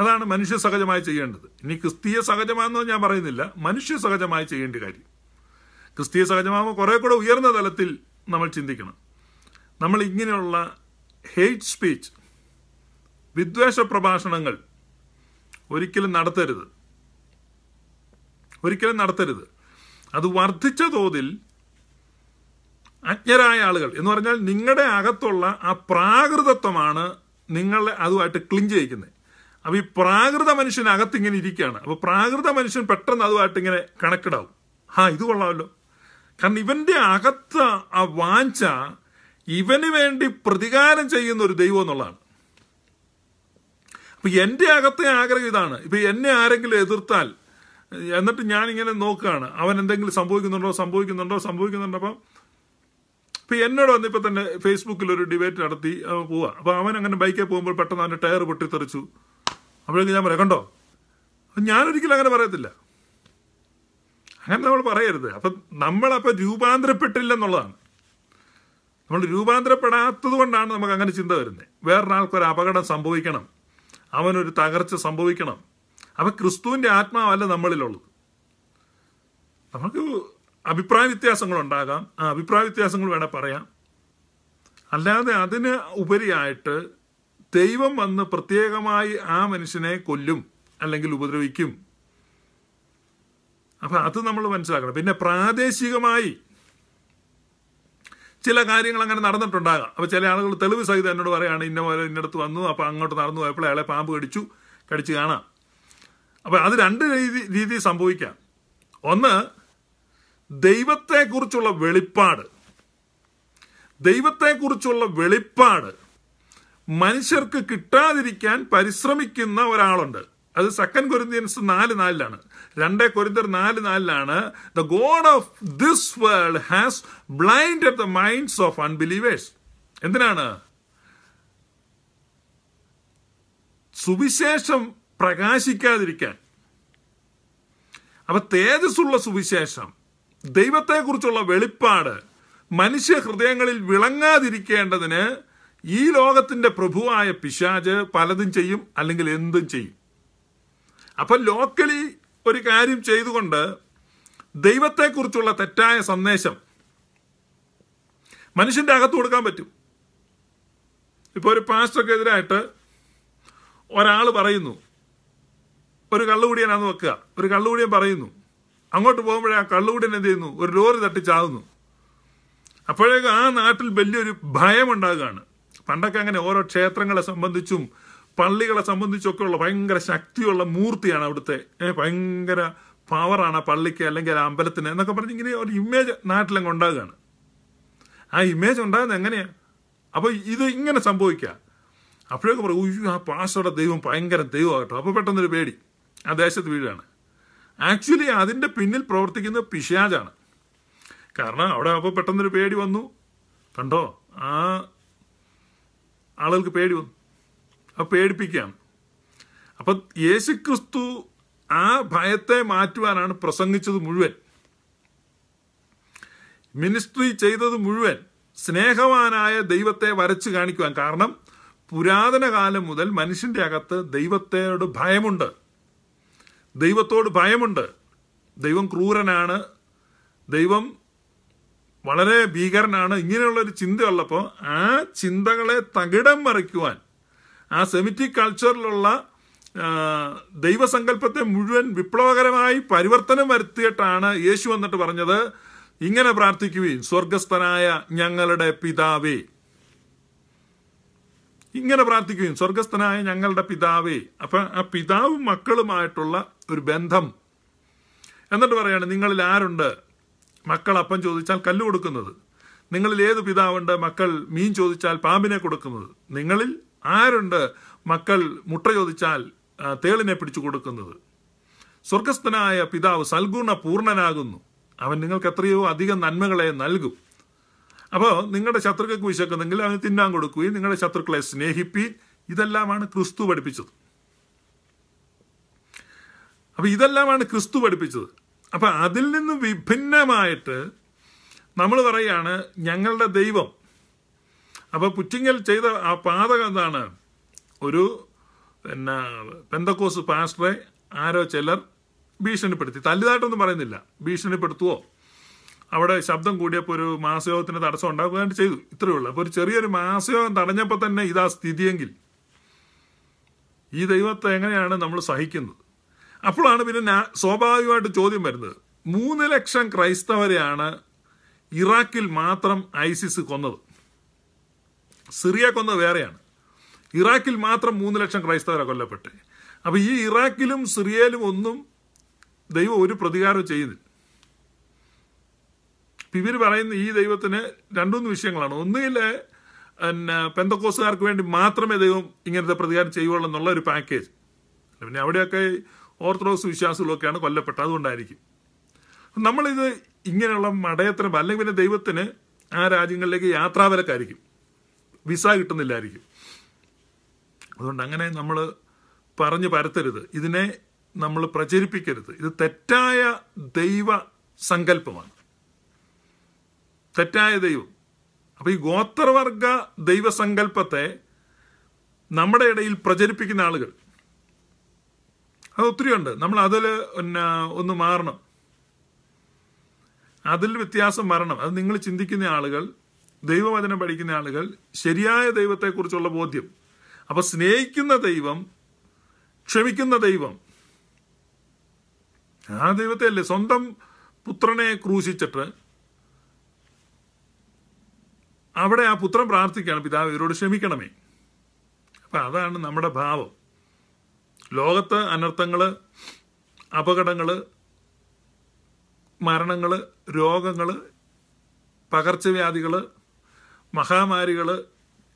അതാണ് മനുഷ്യ സഹജമായി ചെയ്യേണ്ടത് ഇനി ക്രിസ്തീയ സഹജമാണെന്ന് ഞാൻ പറയുന്നില്ല മനുഷ്യ സഹജമായി ചെയ്യേണ്ട കാര്യം ക്രിസ്തീയ സഹജമാകുമ്പോൾ കുറേ കൂടെ ഉയർന്ന തലത്തിൽ നമ്മൾ ചിന്തിക്കണം നമ്മൾ ഇങ്ങനെയുള്ള ഹെയ്റ്റ് സ്പീച്ച് വിദ്വേഷ പ്രഭാഷണങ്ങൾ ഒരിക്കലും നടത്തരുത് ഒരിക്കലും നടത്തരുത് അത് വർദ്ധിച്ച തോതിൽ അജ്ഞരായ ആളുകൾ എന്ന് പറഞ്ഞാൽ നിങ്ങളുടെ അകത്തുള്ള ആ പ്രാകൃതത്വമാണ് നിങ്ങളെ അതുമായിട്ട് ക്ലിഞ്ച് ചെയ്യിക്കുന്നത് അപ്പൊ ഈ പ്രാകൃത മനുഷ്യൻ അകത്തിങ്ങനെ ഇരിക്കുകയാണ് അപ്പൊ പ്രാകൃത മനുഷ്യൻ പെട്ടെന്ന് അതുമായിട്ട് ഇങ്ങനെ കണക്റ്റഡ് ആവും ആ ഇത് കൊള്ളാമല്ലോ കാരണം ഇവന്റെ അകത്ത് ആ വാഞ്ച ഇവന് വേണ്ടി പ്രതികാരം ചെയ്യുന്ന ഒരു ദൈവം എന്നുള്ളതാണ് അപ്പൊ എന്റെ അകത്തെ ആഗ്രഹം ഇതാണ് ഇപ്പൊ എന്നെ ആരെങ്കിലും എതിർത്താൽ എന്നിട്ട് ഞാൻ ഇങ്ങനെ നോക്കുകയാണ് അവൻ എന്തെങ്കിലും സംഭവിക്കുന്നുണ്ടോ സംഭവിക്കുന്നുണ്ടോ സംഭവിക്കുന്നുണ്ടോ അപ്പം ഇപ്പൊ എന്നോട് വന്ന് ഇപ്പൊ തന്നെ ഫേസ്ബുക്കിൽ ഒരു ഡിബേറ്റ് നടത്തി പോവാ അപ്പൊ അവൻ അങ്ങനെ ബൈക്കിൽ പോകുമ്പോൾ പെട്ടെന്ന് അവന്റെ ടയർ പൊട്ടിത്തെറിച്ചു അപ്പോഴേക്ക് ഞാൻ പറയാം കണ്ടോ ഞാനൊരിക്കലും അങ്ങനെ പറയത്തില്ല അങ്ങനെ നമ്മൾ പറയരുത് അപ്പം നമ്മളപ്പോൾ രൂപാന്തരപ്പെട്ടില്ലെന്നുള്ളതാണ് നമ്മൾ രൂപാന്തരപ്പെടാത്തത് കൊണ്ടാണ് നമുക്ക് അങ്ങനെ ചിന്ത വരുന്നത് വേറൊരാൾക്കൊരു അപകടം സംഭവിക്കണം അവനൊരു തകർച്ച സംഭവിക്കണം അപ്പം ക്രിസ്തുവിൻ്റെ ആത്മാവല്ല നമ്മളിലുള്ളത് നമുക്ക് അഭിപ്രായ വ്യത്യാസങ്ങളുണ്ടാകാം ആ അഭിപ്രായ വ്യത്യാസങ്ങൾ വേണേൽ പറയാം അല്ലാതെ അതിന് ഉപരിയായിട്ട് ദൈവം വന്ന് പ്രത്യേകമായി ആ മനുഷ്യനെ കൊല്ലും അല്ലെങ്കിൽ ഉപദ്രവിക്കും അപ്പം അത് നമ്മൾ മനസ്സിലാക്കണം പിന്നെ പ്രാദേശികമായി ചില കാര്യങ്ങൾ അങ്ങനെ നടന്നിട്ടുണ്ടാകാം അപ്പോൾ ചില ആളുകൾ തെളിവ് സഹിതം എന്നോട് പറയുകയാണ് ഇന്ന പോലെ ഇന്നടത്ത് വന്നു അപ്പോൾ അങ്ങോട്ട് നടന്നു പോയപ്പോൾ അയാളെ പാമ്പ് കടിച്ചു കടിച്ച് കാണാം അപ്പോൾ അത് രണ്ട് രീതി രീതി സംഭവിക്കാം ഒന്ന് ദൈവത്തെക്കുറിച്ചുള്ള വെളിപ്പാട് ദൈവത്തെക്കുറിച്ചുള്ള വെളിപ്പാട് മനുഷ്യർക്ക് കിട്ടാതിരിക്കാൻ പരിശ്രമിക്കുന്ന ഒരാളുണ്ട് അത് സെക്കൻഡ് കൊരിന്തിയൻസ് നാല് നാലിലാണ് രണ്ടേ കൊരിന്തർ നാല് നാലിലാണ് the God of this world has blind the minds of unbelievers എന്തിനാണ് സുവിശേഷം പ്രകാശിക്കാതിരിക്കാൻ അപ്പൊ തേജസ്സുള്ള സുവിശേഷം ദൈവത്തെക്കുറിച്ചുള്ള വെളിപ്പാട് മനുഷ്യ ഹൃദയങ്ങളിൽ വിളങ്ങാതിരിക്കേണ്ടതിന് ഈ ലോകത്തിന്റെ പ്രഭുവായ പിശാജ് പലതും ചെയ്യും അല്ലെങ്കിൽ എന്തും ചെയ്യും അപ്പം ലോക്കലി ഒരു കാര്യം ചെയ്തുകൊണ്ട് ദൈവത്തെക്കുറിച്ചുള്ള തെറ്റായ സന്ദേശം മനുഷ്യന്റെ അകത്ത് കൊടുക്കാൻ പറ്റും ഇപ്പോൾ ഒരു പാസ്റ്റർക്കെതിരായിട്ട് ഒരാൾ പറയുന്നു ഒരു കള്ളുകൂടിയനാന്ന് വെക്കുക ഒരു കള്ളുകൂടിയൻ പറയുന്നു അങ്ങോട്ട് പോകുമ്പോഴേ ആ കള്ളുകൂടിയൻ എന്ത് ചെയ്യുന്നു ഒരു ലോറി തട്ടി ചാവുന്നു അപ്പോഴേക്കും ആ നാട്ടിൽ വലിയൊരു ഭയമുണ്ടാകുകയാണ് പണ്ടൊക്കെ അങ്ങനെ ഓരോ ക്ഷേത്രങ്ങളെ സംബന്ധിച്ചും പള്ളികളെ ഒക്കെ ഉള്ള ഭയങ്കര ശക്തിയുള്ള മൂർത്തിയാണ് അവിടുത്തെ ഭയങ്കര പവറാണ് ആ പള്ളിക്ക് അല്ലെങ്കിൽ ആ അമ്പലത്തിന് എന്നൊക്കെ പറഞ്ഞ് ഇങ്ങനെ ഒരു ഇമേജ് നാട്ടിലങ്ങ് ഉണ്ടാകുകയാണ് ആ ഇമേജ് ഉണ്ടാകുന്നത് എങ്ങനെയാണ് അപ്പോൾ ഇത് ഇങ്ങനെ സംഭവിക്കുക അപ്പോഴൊക്കെ പറയും ഉയ്യോ ആ പാസ്റ്ററുടെ ദൈവം ഭയങ്കര ദൈവമാകട്ടോ അപ്പോൾ പെട്ടെന്നൊരു പേടി ആ ദേശത്ത് വീഴാണ് ആക്ച്വലി അതിൻ്റെ പിന്നിൽ പ്രവർത്തിക്കുന്ന പിശാജാണ് കാരണം അവിടെ അപ്പോൾ പെട്ടെന്നൊരു പേടി വന്നു കണ്ടോ ആ ആളുകൾക്ക് പേടി വന്നു അപ്പം പേടിപ്പിക്കുകയാണ് അപ്പം യേശുക്രിസ്തു ആ ഭയത്തെ മാറ്റുവാനാണ് പ്രസംഗിച്ചത് മുഴുവൻ മിനിസ്ട്രി ചെയ്തത് മുഴുവൻ സ്നേഹവാനായ ദൈവത്തെ വരച്ചു കാണിക്കുവാൻ കാരണം പുരാതന കാലം മുതൽ മനുഷ്യന്റെ അകത്ത് ദൈവത്തോട് ഭയമുണ്ട് ദൈവത്തോട് ഭയമുണ്ട് ദൈവം ക്രൂരനാണ് ദൈവം വളരെ ഭീകരനാണ് ഇങ്ങനെയുള്ള ഒരു ചിന്തയുള്ളപ്പോൾ ആ ചിന്തകളെ തകിടം മറിക്കുവാൻ ആ സെമിറ്റിക് കൾച്ചറിലുള്ള ദൈവസങ്കല്പത്തെ മുഴുവൻ വിപ്ലവകരമായി പരിവർത്തനം വരുത്തിയിട്ടാണ് യേശു എന്നിട്ട് പറഞ്ഞത് ഇങ്ങനെ പ്രാർത്ഥിക്കുകയും സ്വർഗസ്ഥനായ ഞങ്ങളുടെ പിതാവേ ഇങ്ങനെ പ്രാർത്ഥിക്കുകയും സ്വർഗസ്ഥനായ ഞങ്ങളുടെ പിതാവേ അപ്പൊ ആ പിതാവും മക്കളുമായിട്ടുള്ള ഒരു ബന്ധം എന്നിട്ട് പറയാണ് നിങ്ങളിൽ ആരുണ്ട് മക്കൾ അപ്പം ചോദിച്ചാൽ കല്ല് കൊടുക്കുന്നത് നിങ്ങളിൽ ഏത് പിതാവുണ്ട് മക്കൾ മീൻ ചോദിച്ചാൽ പാമ്പിനെ കൊടുക്കുന്നത് നിങ്ങളിൽ ആരുണ്ട് മക്കൾ മുട്ട ചോദിച്ചാൽ തേളിനെ പിടിച്ചു കൊടുക്കുന്നത് സ്വർഗസ്ഥനായ പിതാവ് സൽഗുണ പൂർണ്ണനാകുന്നു അവൻ നിങ്ങൾക്ക് എത്രയോ അധികം നന്മകളെ നൽകും അപ്പോൾ നിങ്ങളുടെ ശത്രുക്കൾക്ക് വിശക്കുന്നെങ്കിൽ അവന് തിന്നാൻ കൊടുക്കുകയും നിങ്ങളുടെ ശത്രുക്കളെ സ്നേഹിപ്പീൻ ഇതെല്ലാമാണ് ക്രിസ്തു പഠിപ്പിച്ചത് അപ്പോൾ ഇതെല്ലാമാണ് ക്രിസ്തു പഠിപ്പിച്ചത് അപ്പൊ അതിൽ നിന്ന് വിഭിന്നമായിട്ട് നമ്മൾ പറയാണ് ഞങ്ങളുടെ ദൈവം അപ്പോൾ പുറ്റിങ്ങൽ ചെയ്ത ആ പാതകം എന്താണ് ഒരു പിന്നെ പെന്തക്കോസ് പാസ്റ്ററെ ആരോ ചിലർ ഭീഷണിപ്പെടുത്തി തല്ലുതായിട്ടൊന്നും പറയുന്നില്ല ഭീഷണിപ്പെടുത്തുവോ അവിടെ ശബ്ദം കൂടിയപ്പോൾ ഒരു മാസയോഗത്തിന് തടസ്സം ഉണ്ടാക്കുകയായിട്ട് ചെയ്തു ഇത്രയേ ഉള്ളൂ അപ്പോൾ ഒരു ചെറിയൊരു മാസയോഗം തടഞ്ഞപ്പോൾ തന്നെ ഇതാ സ്ഥിതിയെങ്കിൽ ഈ ദൈവത്തെ എങ്ങനെയാണ് നമ്മൾ സഹിക്കുന്നത് അപ്പോഴാണ് പിന്നെ സ്വാഭാവികമായിട്ട് ചോദ്യം വരുന്നത് മൂന്ന് ലക്ഷം ക്രൈസ്തവരെയാണ് ഇറാഖിൽ മാത്രം ഐസിസ് കൊന്നത് സിറിയ കൊന്നത് വേറെയാണ് ഇറാഖിൽ മാത്രം മൂന്ന് ലക്ഷം ക്രൈസ്തവരെ കൊല്ലപ്പെട്ടെ അപ്പോൾ ഈ ഇറാഖിലും സിറിയയിലും ഒന്നും ദൈവം ഒരു പ്രതികാരം ചെയ്യുന്നില്ല ഇവർ പറയുന്ന ഈ ദൈവത്തിന് രണ്ടുമൂന്ന് വിഷയങ്ങളാണ് ഒന്നുകിൽ പിന്നെ പെന്തക്കോസുകാർക്ക് വേണ്ടി മാത്രമേ ദൈവം ഇങ്ങനത്തെ പ്രതികാരം ചെയ്യുള്ളൂ എന്നുള്ള ഒരു പാക്കേജ് പിന്നെ അവിടെയൊക്കെ ഓർത്തഡോക്സ് വിശ്വാസികളൊക്കെയാണ് കൊല്ലപ്പെട്ടത് അതുകൊണ്ടായിരിക്കും നമ്മളിത് ഇങ്ങനെയുള്ള മടയത്തിന് അല്ലെങ്കിൽ പിന്നെ ദൈവത്തിന് ആ രാജ്യങ്ങളിലേക്ക് യാത്രാവരക്കായിരിക്കും വിസ കിട്ടുന്നില്ലായിരിക്കും അതുകൊണ്ട് അങ്ങനെ നമ്മൾ പറഞ്ഞു പരത്തരുത് ഇതിനെ നമ്മൾ പ്രചരിപ്പിക്കരുത് ഇത് തെറ്റായ ദൈവ സങ്കല്പമാണ് തെറ്റായ ദൈവം അപ്പോൾ ഈ ഗോത്രവർഗ ദൈവസങ്കല്പത്തെ നമ്മുടെ ഇടയിൽ പ്രചരിപ്പിക്കുന്ന ആളുകൾ അത് ഒത്തിരിയുണ്ട് നമ്മൾ അതിൽ പിന്നെ ഒന്ന് മാറണം അതിൽ വ്യത്യാസം വരണം അത് നിങ്ങൾ ചിന്തിക്കുന്ന ആളുകൾ ദൈവവചനം പഠിക്കുന്ന ആളുകൾ ശരിയായ ദൈവത്തെക്കുറിച്ചുള്ള ബോധ്യം അപ്പോൾ സ്നേഹിക്കുന്ന ദൈവം ക്ഷമിക്കുന്ന ദൈവം ആ ദൈവത്തെ അല്ലേ സ്വന്തം പുത്രനെ ക്രൂശിച്ചിട്ട് അവിടെ ആ പുത്രൻ പ്രാർത്ഥിക്കുകയാണ് പിതാവ് ഇവരോട് ക്ഷമിക്കണമേ അപ്പൊ അതാണ് നമ്മുടെ ഭാവം ലോകത്ത് അനർത്ഥങ്ങൾ അപകടങ്ങൾ മരണങ്ങൾ രോഗങ്ങൾ പകർച്ചവ്യാധികൾ മഹാമാരികൾ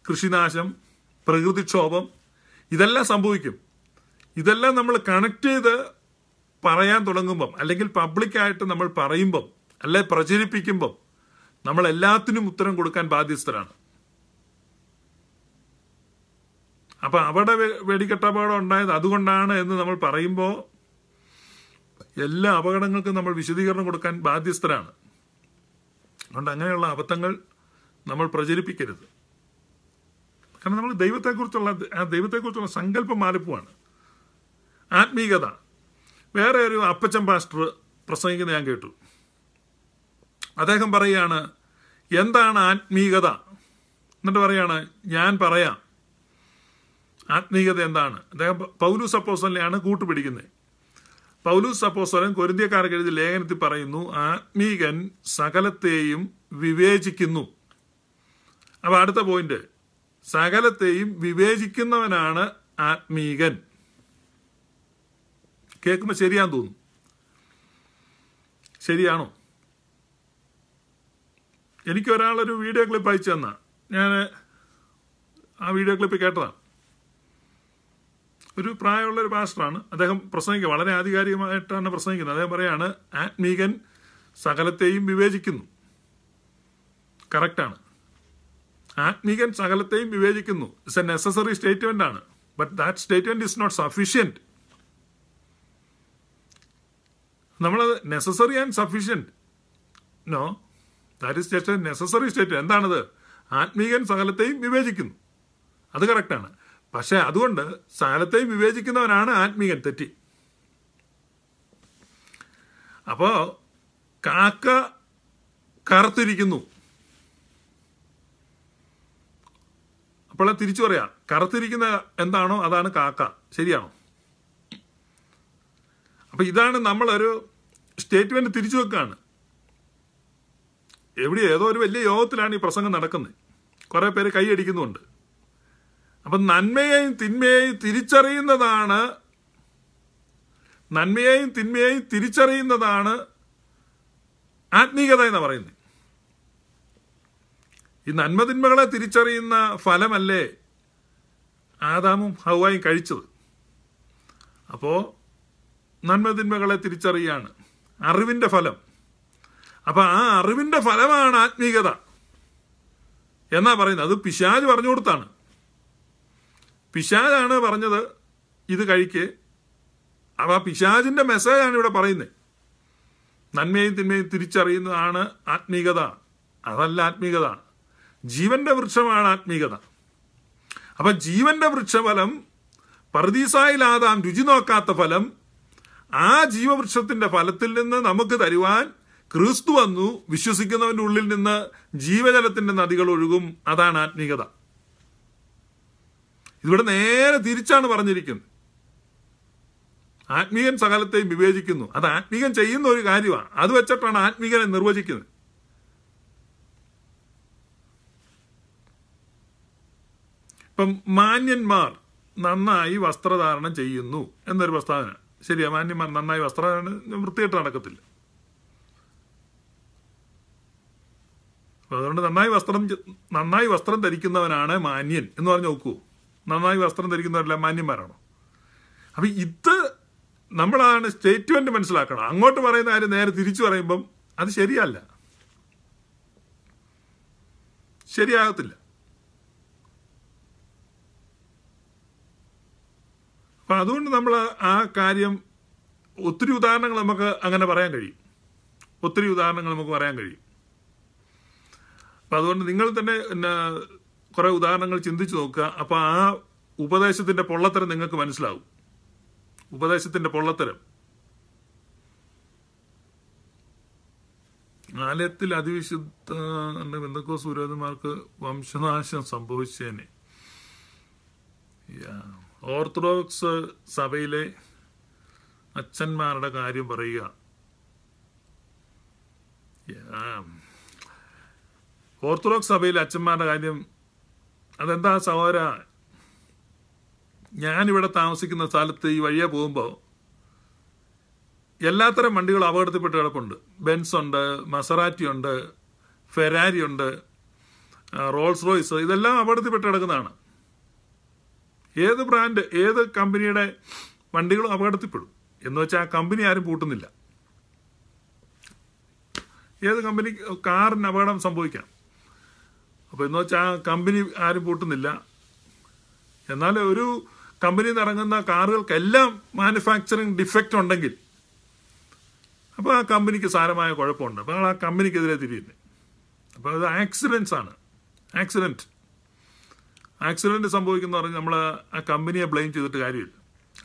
കൃഷിനാശം പ്രകൃതിക്ഷോഭം ഇതെല്ലാം സംഭവിക്കും ഇതെല്ലാം നമ്മൾ കണക്ട് ചെയ്ത് പറയാൻ തുടങ്ങുമ്പം അല്ലെങ്കിൽ പബ്ലിക്കായിട്ട് നമ്മൾ പറയുമ്പം അല്ലെ പ്രചരിപ്പിക്കുമ്പം നമ്മൾ എല്ലാത്തിനും ഉത്തരം കൊടുക്കാൻ ബാധ്യസ്ഥരാണ് അപ്പം അവിടെ വെടിക്കെട്ടപാടം ഉണ്ടായത് അതുകൊണ്ടാണ് എന്ന് നമ്മൾ പറയുമ്പോൾ എല്ലാ അപകടങ്ങൾക്കും നമ്മൾ വിശദീകരണം കൊടുക്കാൻ ബാധ്യസ്ഥരാണ് അതുകൊണ്ട് അങ്ങനെയുള്ള അബദ്ധങ്ങൾ നമ്മൾ പ്രചരിപ്പിക്കരുത് കാരണം നമ്മൾ ദൈവത്തെക്കുറിച്ചുള്ള ആ ദൈവത്തെക്കുറിച്ചുള്ള സങ്കല്പം മാറിപ്പോവാണ് ആത്മീകത വേറെ ഒരു അപ്പച്ചൻ പാസ്റ്റർ പ്രസംഗിക്കുന്നത് ഞാൻ കേട്ടു അദ്ദേഹം പറയുകയാണ് എന്താണ് ആത്മീകത എന്നിട്ട് പറയാണ് ഞാൻ പറയാം ആത്മീയത എന്താണ് അദ്ദേഹം പൗലൂസ് അപ്പോസ്വലിനെയാണ് കൂട്ടുപിടിക്കുന്നത് പൗലൂസ് അപ്പോസ്വലൻ കൊരിന്ത്യക്കാർക്ക് എഴുതിയ ലേഖനത്തിൽ പറയുന്നു ആത്മീകൻ സകലത്തെയും വിവേചിക്കുന്നു അപ്പോൾ അടുത്ത പോയിന്റ് സകലത്തെയും വിവേചിക്കുന്നവനാണ് ആത്മീകൻ കേൾക്കുമ്പോൾ ശരിയാന്ന് തോന്നുന്നു ശരിയാണോ എനിക്ക് ഒരാളൊരു വീഡിയോ ക്ലിപ്പ് അയച്ചു തന്ന ഞാൻ ആ വീഡിയോ ക്ലിപ്പ് കേട്ടതാണ് ഒരു പ്രായമുള്ള ഒരു പാസ്റ്ററാണ് അദ്ദേഹം പ്രസംഗിക്കുക വളരെ ആധികാരികമായിട്ടാണ് പ്രസംഗിക്കുന്നത് അദ്ദേഹം പറയാണ് ആത്മീകൻ സകലത്തെയും വിവേചിക്കുന്നു കറക്റ്റാണ് ആത്മീകൻ സകലത്തെയും വിവേചിക്കുന്നു ഇറ്റ്സ് എ നെസസറി സ്റ്റേറ്റ്മെന്റ് ആണ് but that statement is not sufficient നമ്മൾ necessary and sufficient no that is just a necessary statement എന്താണത് ആത്മീകൻ സകലത്തെയും വിവേചിക്കുന്നു അത് കറക്റ്റാണ് പക്ഷെ അതുകൊണ്ട് സ്ഥാനത്തെയും വിവേചിക്കുന്നവനാണ് ആത്മീകൻ തെറ്റി അപ്പോ കാക്ക കറുത്തിരിക്കുന്നു അപ്പോൾ തിരിച്ചു പറയാം കറുത്തിരിക്കുന്ന എന്താണോ അതാണ് കാക്ക ശരിയാണോ അപ്പൊ ഇതാണ് നമ്മളൊരു സ്റ്റേറ്റ്മെന്റ് തിരിച്ചു വെക്കുകയാണ് എവിടെ ഏതോ ഒരു വലിയ യോഗത്തിലാണ് ഈ പ്രസംഗം നടക്കുന്നത് കുറെ പേര് കൈയടിക്കുന്നുണ്ട് അപ്പം നന്മയെയും തിന്മയെയും തിരിച്ചറിയുന്നതാണ് നന്മയെയും തിന്മയെയും തിരിച്ചറിയുന്നതാണ് ആത്മീകത എന്ന് പറയുന്നത് ഈ നന്മ തിന്മകളെ തിരിച്ചറിയുന്ന ഫലമല്ലേ ആദാമും ഹൗവായും കഴിച്ചത് അപ്പോൾ നന്മ തിന്മകളെ തിരിച്ചറിയാണ് അറിവിൻ്റെ ഫലം അപ്പോൾ ആ അറിവിൻ്റെ ഫലമാണ് ആത്മീകത എന്നാ പറയുന്നത് അത് പിശാജ് പറഞ്ഞു കൊടുത്താണ് പിശാജാണ് പറഞ്ഞത് ഇത് കഴിക്ക് അപ്പം ആ പിശാജിൻ്റെ മെസ്സേജാണ് ഇവിടെ പറയുന്നത് നന്മയും തിന്മയും തിരിച്ചറിയുന്നതാണ് ആത്മീകത അതല്ല ആത്മീകത ജീവന്റെ വൃക്ഷമാണ് ആത്മീകത അപ്പം ജീവന്റെ വൃക്ഷഫലം പ്രതിസായിലാതാം രുചി നോക്കാത്ത ഫലം ആ ജീവവൃക്ഷത്തിന്റെ ഫലത്തിൽ നിന്ന് നമുക്ക് തരുവാൻ ക്രിസ്തു വന്നു വിശ്വസിക്കുന്നവന്റെ ഉള്ളിൽ നിന്ന് ജീവജലത്തിന്റെ നദികൾ ഒഴുകും അതാണ് ആത്മീകത ഇവിടെ നേരെ തിരിച്ചാണ് പറഞ്ഞിരിക്കുന്നത് ആത്മീകൻ സകലത്തെയും വിവേചിക്കുന്നു അത് ആത്മീകൻ ചെയ്യുന്ന ഒരു കാര്യമാണ് അത് വെച്ചിട്ടാണ് ആത്മീകനെ നിർവചിക്കുന്നത് ഇപ്പം മാന്യന്മാർ നന്നായി വസ്ത്രധാരണം ചെയ്യുന്നു എന്നൊരു പ്രസ്താവന ശരിയാ മാന്യന്മാർ നന്നായി വസ്ത്രധാരണം വൃത്തിയിട്ട് നടക്കത്തില്ല അതുകൊണ്ട് നന്നായി വസ്ത്രം നന്നായി വസ്ത്രം ധരിക്കുന്നവനാണ് മാന്യൻ എന്ന് പറഞ്ഞു നോക്കൂ നന്നായി വസ്ത്രം ധരിക്കുന്നവരെല്ലാം മാന്യന്മാരാണോ അപ്പം ഇത് നമ്മളാണ് സ്റ്റേറ്റ്മെന്റ് മനസ്സിലാക്കണം അങ്ങോട്ട് പറയുന്ന കാര്യം നേരെ തിരിച്ചു പറയുമ്പം അത് ശരിയല്ല ശരിയാകത്തില്ല അപ്പം അതുകൊണ്ട് നമ്മൾ ആ കാര്യം ഒത്തിരി ഉദാഹരണങ്ങൾ നമുക്ക് അങ്ങനെ പറയാൻ കഴിയും ഒത്തിരി ഉദാഹരണങ്ങൾ നമുക്ക് പറയാൻ കഴിയും അപ്പം അതുകൊണ്ട് നിങ്ങൾ തന്നെ കുറെ ഉദാഹരണങ്ങൾ ചിന്തിച്ചു നോക്കുക അപ്പോൾ ആ ഉപദേശത്തിന്റെ പൊള്ളത്തരം നിങ്ങൾക്ക് മനസ്സിലാവും ഉപദേശത്തിന്റെ പൊള്ളത്തരം ആലയത്തിൽ അതിവിശുദ്ധ എന്തൊക്കെ സൂര്യോദന്മാർക്ക് വംശനാശം സംഭവിച്ചേനെ ഓർത്തഡോക്സ് സഭയിലെ അച്ഛന്മാരുടെ കാര്യം പറയുക ഓർത്തഡോക്സ് സഭയിലെ അച്ഛന്മാരുടെ കാര്യം അതെന്താ സഹോര ഞാനിവിടെ താമസിക്കുന്ന സ്ഥലത്ത് ഈ വഴിയെ പോകുമ്പോൾ എല്ലാത്തരം വണ്ടികളും അപകടത്തിൽപ്പെട്ട് കിടപ്പുണ്ട് ബെൻസ് ഉണ്ട് മസറാറ്റി ഉണ്ട് ഫെരാരി ഉണ്ട് റോൾസ് റോയ്സ് ഇതെല്ലാം അപകടത്തിൽപ്പെട്ട് കിടക്കുന്നതാണ് ഏത് ബ്രാൻഡ് ഏത് കമ്പനിയുടെ വണ്ടികളും അപകടത്തിൽപ്പെടും എന്ന് വെച്ചാൽ ആ കമ്പനി ആരും പൂട്ടുന്നില്ല ഏത് കമ്പനി കാറിന് അപകടം സംഭവിക്കാം അപ്പൊ എന്ന് വെച്ചാൽ കമ്പനി ആരും പൂട്ടുന്നില്ല എന്നാൽ ഒരു കമ്പനി നിറങ്ങുന്ന കാറുകൾക്കെല്ലാം മാനുഫാക്ചറിങ് ഡിഫക്റ്റ് ഉണ്ടെങ്കിൽ അപ്പോൾ ആ കമ്പനിക്ക് സാരമായ കുഴപ്പമുണ്ട് അപ്പോൾ ആ കമ്പനിക്കെതിരെ തിരിയുന്നത് അപ്പോൾ അത് ആക്സിഡൻസ് ആണ് ആക്സിഡന്റ് ആക്സിഡന്റ് സംഭവിക്കുന്ന പറഞ്ഞ് നമ്മൾ ആ കമ്പനിയെ ബ്ലെയിം ചെയ്തിട്ട് കാര്യമില്ല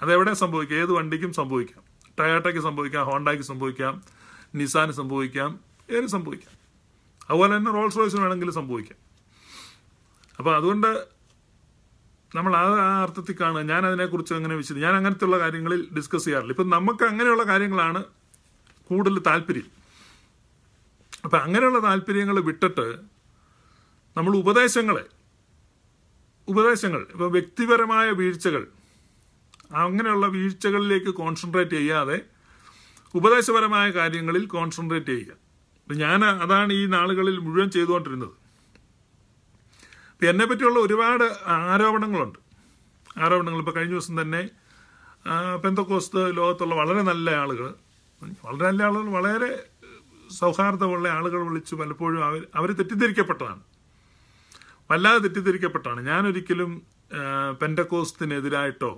അതെവിടെ സംഭവിക്കാം ഏത് വണ്ടിക്കും സംഭവിക്കാം ടയാട്ടയ്ക്ക് സംഭവിക്കാം ഹോണ്ടയ്ക്ക് സംഭവിക്കാം നിസാന് സംഭവിക്കാം ഏത് സംഭവിക്കാം അതുപോലെ തന്നെ റോൾസ് റോയ്സിന് വേണമെങ്കിലും സംഭവിക്കാം അപ്പോൾ അതുകൊണ്ട് നമ്മൾ ആ ആ അർത്ഥത്തിൽ കാണുക ഞാൻ അതിനെക്കുറിച്ച് അങ്ങനെ വിശദ ഞാൻ ഉള്ള കാര്യങ്ങളിൽ ഡിസ്കസ് ചെയ്യാറില്ല ഇപ്പം നമുക്ക് അങ്ങനെയുള്ള കാര്യങ്ങളാണ് കൂടുതൽ താല്പര്യം അപ്പം അങ്ങനെയുള്ള താല്പര്യങ്ങൾ വിട്ടിട്ട് നമ്മൾ ഉപദേശങ്ങളെ ഉപദേശങ്ങൾ ഇപ്പം വ്യക്തിപരമായ വീഴ്ചകൾ അങ്ങനെയുള്ള വീഴ്ചകളിലേക്ക് കോൺസെൻട്രേറ്റ് ചെയ്യാതെ ഉപദേശപരമായ കാര്യങ്ങളിൽ കോൺസെൻട്രേറ്റ് ചെയ്യുക ഞാൻ അതാണ് ഈ നാളുകളിൽ മുഴുവൻ ചെയ്തുകൊണ്ടിരുന്നത് എന്നെ പറ്റിയുള്ള ഒരുപാട് ആരോപണങ്ങളുണ്ട് ആരോപണങ്ങൾ ഇപ്പോൾ കഴിഞ്ഞ ദിവസം തന്നെ പെന്തക്കോസ്ത് ലോകത്തുള്ള വളരെ നല്ല ആളുകൾ വളരെ നല്ല ആളുകൾ വളരെ സൗഹാർദ്ദമുള്ള ആളുകൾ വിളിച്ച് പലപ്പോഴും അവർ അവർ തെറ്റിദ്ധരിക്കപ്പെട്ടതാണ് വല്ലാതെ തെറ്റിദ്ധരിക്കപ്പെട്ടാണ് ഞാനൊരിക്കലും പെൻഡക്കോസ്തിനെതിരായിട്ടോ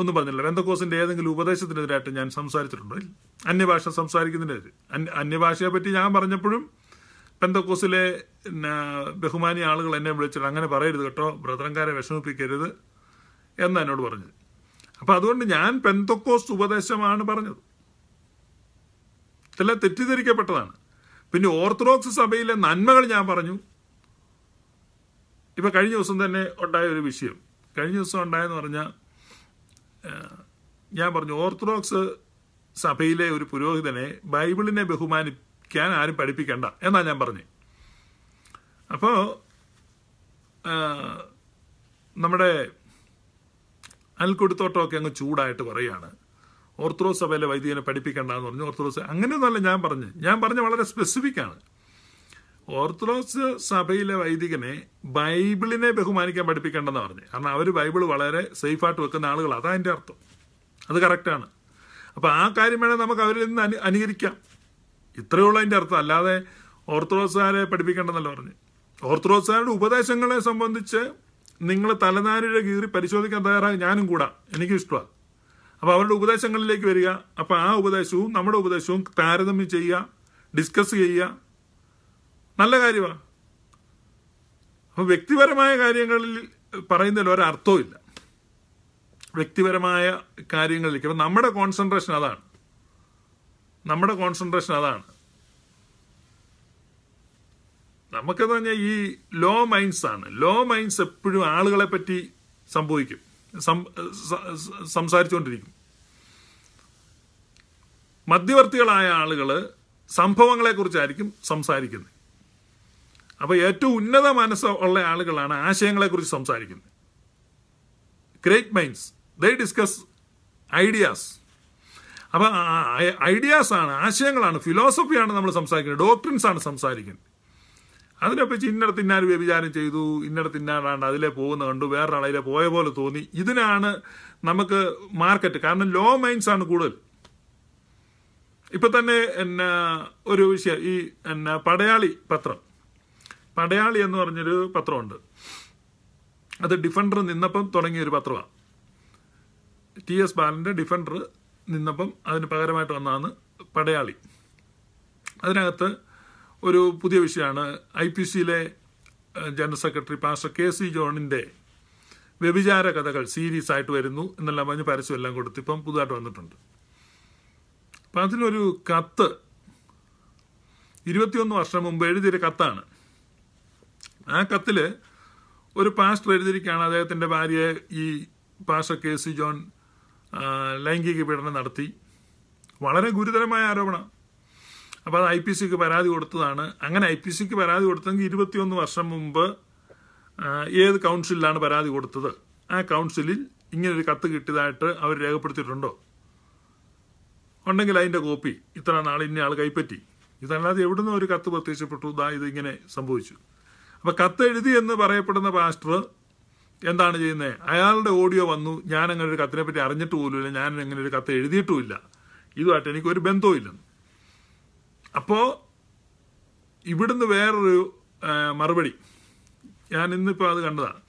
ഒന്നും പറഞ്ഞില്ല പെന്തക്കോസിൻ്റെ ഏതെങ്കിലും ഉപദേശത്തിനെതിരായിട്ടോ ഞാൻ സംസാരിച്ചിട്ടുണ്ടോ അന്യഭാഷ സംസാരിക്കുന്നതിനെതിരെ അന്യഭാഷയെ പറ്റി ഞാൻ പറഞ്ഞപ്പോഴും പെന്തക്കോസിലെ ബഹുമാനി ആളുകൾ എന്നെ വിളിച്ചിട്ട് അങ്ങനെ പറയരുത് കേട്ടോ ബ്രദറങ്കാരെ വിഷമിപ്പിക്കരുത് എന്ന് എന്നോട് പറഞ്ഞത് അപ്പം അതുകൊണ്ട് ഞാൻ പെന്തക്കോസ് ഉപദേശമാണ് പറഞ്ഞത് ഇതെല്ലാം തെറ്റിദ്ധരിക്കപ്പെട്ടതാണ് പിന്നെ ഓർത്തഡോക്സ് സഭയിലെ നന്മകൾ ഞാൻ പറഞ്ഞു ഇപ്പം കഴിഞ്ഞ ദിവസം തന്നെ ഉണ്ടായ ഒരു വിഷയം കഴിഞ്ഞ ദിവസം ഉണ്ടായെന്ന് പറഞ്ഞാൽ ഞാൻ പറഞ്ഞു ഓർത്തഡോക്സ് സഭയിലെ ഒരു പുരോഹിതനെ ബൈബിളിനെ ബഹുമാനി പഠിക്കാൻ ആരും പഠിപ്പിക്കണ്ട എന്നാ ഞാൻ പറഞ്ഞു അപ്പോൾ നമ്മുടെ അൽക്കൊടുത്തോട്ടമൊക്കെ അങ്ങ് ചൂടായിട്ട് പറയുകയാണ് ഓർത്തഡോക്സ് സഭയിലെ വൈദികനെ പഠിപ്പിക്കണ്ട എന്ന് പറഞ്ഞു ഓർത്തഡോക്സ് അങ്ങനെയൊന്നുമല്ല ഞാൻ പറഞ്ഞു ഞാൻ പറഞ്ഞ വളരെ സ്പെസിഫിക്കാണ് ഓർത്തഡോക്സ് സഭയിലെ വൈദികനെ ബൈബിളിനെ ബഹുമാനിക്കാൻ പഠിപ്പിക്കേണ്ടെന്ന് പറഞ്ഞു കാരണം അവർ ബൈബിൾ വളരെ സേഫായിട്ട് വെക്കുന്ന ആളുകൾ അതാ എൻ്റെ അർത്ഥം അത് കറക്റ്റാണ് അപ്പോൾ ആ കാര്യം വേണേൽ നമുക്ക് അവരിൽ നിന്ന് അനുകരിക്കാം ഇത്രയുള്ള അതിൻ്റെ അർത്ഥം അല്ലാതെ ഓർത്തഡോക്സുകാരെ പഠിപ്പിക്കേണ്ടെന്നല്ല പറഞ്ഞു ഓർത്തഡോക്സുകാരുടെ ഉപദേശങ്ങളെ സംബന്ധിച്ച് നിങ്ങൾ തലനാരിയുടെ കീറി പരിശോധിക്കാൻ തയ്യാറാകും ഞാനും കൂടാ എനിക്കും ഇഷ്ടമാണ് അപ്പോൾ അവരുടെ ഉപദേശങ്ങളിലേക്ക് വരിക അപ്പോൾ ആ ഉപദേശവും നമ്മുടെ ഉപദേശവും താരതമ്യം ചെയ്യുക ഡിസ്കസ് ചെയ്യുക നല്ല കാര്യമാണ് അപ്പോൾ വ്യക്തിപരമായ കാര്യങ്ങളിൽ പറയുന്നതിൽ ഒരർത്ഥവും ഇല്ല വ്യക്തിപരമായ കാര്യങ്ങളിലേക്ക് അപ്പം നമ്മുടെ കോൺസെൻട്രേഷൻ അതാണ് നമ്മുടെ കോൺസെൻട്രേഷൻ അതാണ് നമുക്കെന്ന് പറഞ്ഞാൽ ഈ ലോ മൈൻഡ്സ് ആണ് ലോ മൈൻഡ്സ് എപ്പോഴും ആളുകളെ പറ്റി സംഭവിക്കും സംസാരിച്ചുകൊണ്ടിരിക്കും മധ്യവർത്തികളായ ആളുകൾ സംഭവങ്ങളെക്കുറിച്ചായിരിക്കും സംസാരിക്കുന്നത് അപ്പോൾ ഏറ്റവും ഉന്നത മനസ്സ് ഉള്ള ആളുകളാണ് ആശയങ്ങളെക്കുറിച്ച് സംസാരിക്കുന്നത് great minds they discuss ideas അപ്പം ഐഡിയാസാണ് ആശയങ്ങളാണ് ഫിലോസഫിയാണ് നമ്മൾ സംസാരിക്കുന്നത് ഡോക്ട്രിൻസ് ആണ് സംസാരിക്കുന്നത് അതിനെപ്പറ്റി ഇന്നടത്ത് ഇന്നാർ വ്യഭിചാരം ചെയ്തു ഇന്നടത്ത് ഇന്നാടാണ്ട് അതിലെ പോകുന്ന കണ്ടു വേറൊരാൾ അതിലെ പോയ പോലെ തോന്നി ഇതിനാണ് നമുക്ക് മാർക്കറ്റ് കാരണം ലോ മൈൻസ് ആണ് കൂടുതൽ ഇപ്പം തന്നെ എന്നാ ഒരു വിഷയം ഈ എന്നാ പടയാളി പത്രം പടയാളി എന്ന് പറഞ്ഞൊരു പത്രമുണ്ട് അത് ഡിഫൻഡർ നിന്നപ്പം തുടങ്ങിയ ഒരു പത്രമാണ് ടി എസ് ബാലൻ്റെ ഡിഫൻഡർ നിന്നപ്പം അതിന് പകരമായിട്ട് വന്നതാണ് പടയാളി അതിനകത്ത് ഒരു പുതിയ വിഷയമാണ് ഐ പി സിയിലെ general secretary pastor K C ജോണിൻ്റെ വ്യഭിചാര കഥകൾ സീരീസ് ആയിട്ട് വരുന്നു എന്നെല്ലാം പറഞ്ഞ് പരസ്യം എല്ലാം കൊടുത്ത് ഇപ്പം പുതുതായിട്ട് വന്നിട്ടുണ്ട് അപ്പം അതിനൊരു കത്ത് ഇരുപത്തിയൊന്ന് വർഷം മുമ്പ് എഴുതിയൊരു കത്താണ് ആ കത്തിൽ ഒരു പാസ്റ്റർ എഴുതിയിരിക്കുകയാണ് അദ്ദേഹത്തിൻ്റെ ഭാര്യയെ ഈ പാസ്റ്റർ കെ സി ജോൺ ലൈംഗിക പീഡനം നടത്തി വളരെ ഗുരുതരമായ ആരോപണം അപ്പോൾ അത് ഐ പി സിക്ക് പരാതി കൊടുത്തതാണ് അങ്ങനെ ഐ പി സിക്ക് പരാതി കൊടുത്തെങ്കിൽ ഇരുപത്തിയൊന്ന് വർഷം മുമ്പ് ഏത് കൗൺസിലാണ് പരാതി കൊടുത്തത് ആ കൗൺസിലിൽ ഇങ്ങനൊരു കത്ത് കിട്ടിയതായിട്ട് അവർ രേഖപ്പെടുത്തിയിട്ടുണ്ടോ ഉണ്ടെങ്കിൽ അതിൻ്റെ കോപ്പി ഇത്ര നാൾ ഇന്ന ആൾ കൈപ്പറ്റി ഇതല്ലാതെ എവിടുന്ന് ഒരു കത്ത് പ്രത്യക്ഷപ്പെട്ടു ഇതാ ഇതിങ്ങനെ സംഭവിച്ചു അപ്പം കത്ത് എഴുതി എന്ന് പറയപ്പെടുന്ന പാസ്റ്റർ എന്താണ് ചെയ്യുന്നത് അയാളുടെ ഓഡിയോ വന്നു ഞാൻ അങ്ങനെ ഒരു കത്തിനെ പറ്റി അറിഞ്ഞിട്ട് പോലുമില്ല ഞാൻ അങ്ങനെ ഒരു കത്ത് എഴുതിയിട്ടുമില്ല ഇതുമായിട്ട് എനിക്കൊരു ഒരു ബന്ധവുമില്ലെന്ന് അപ്പോൾ ഇവിടുന്ന് വേറൊരു മറുപടി ഞാൻ ഇന്നിപ്പോൾ അത് കണ്ടതാണ്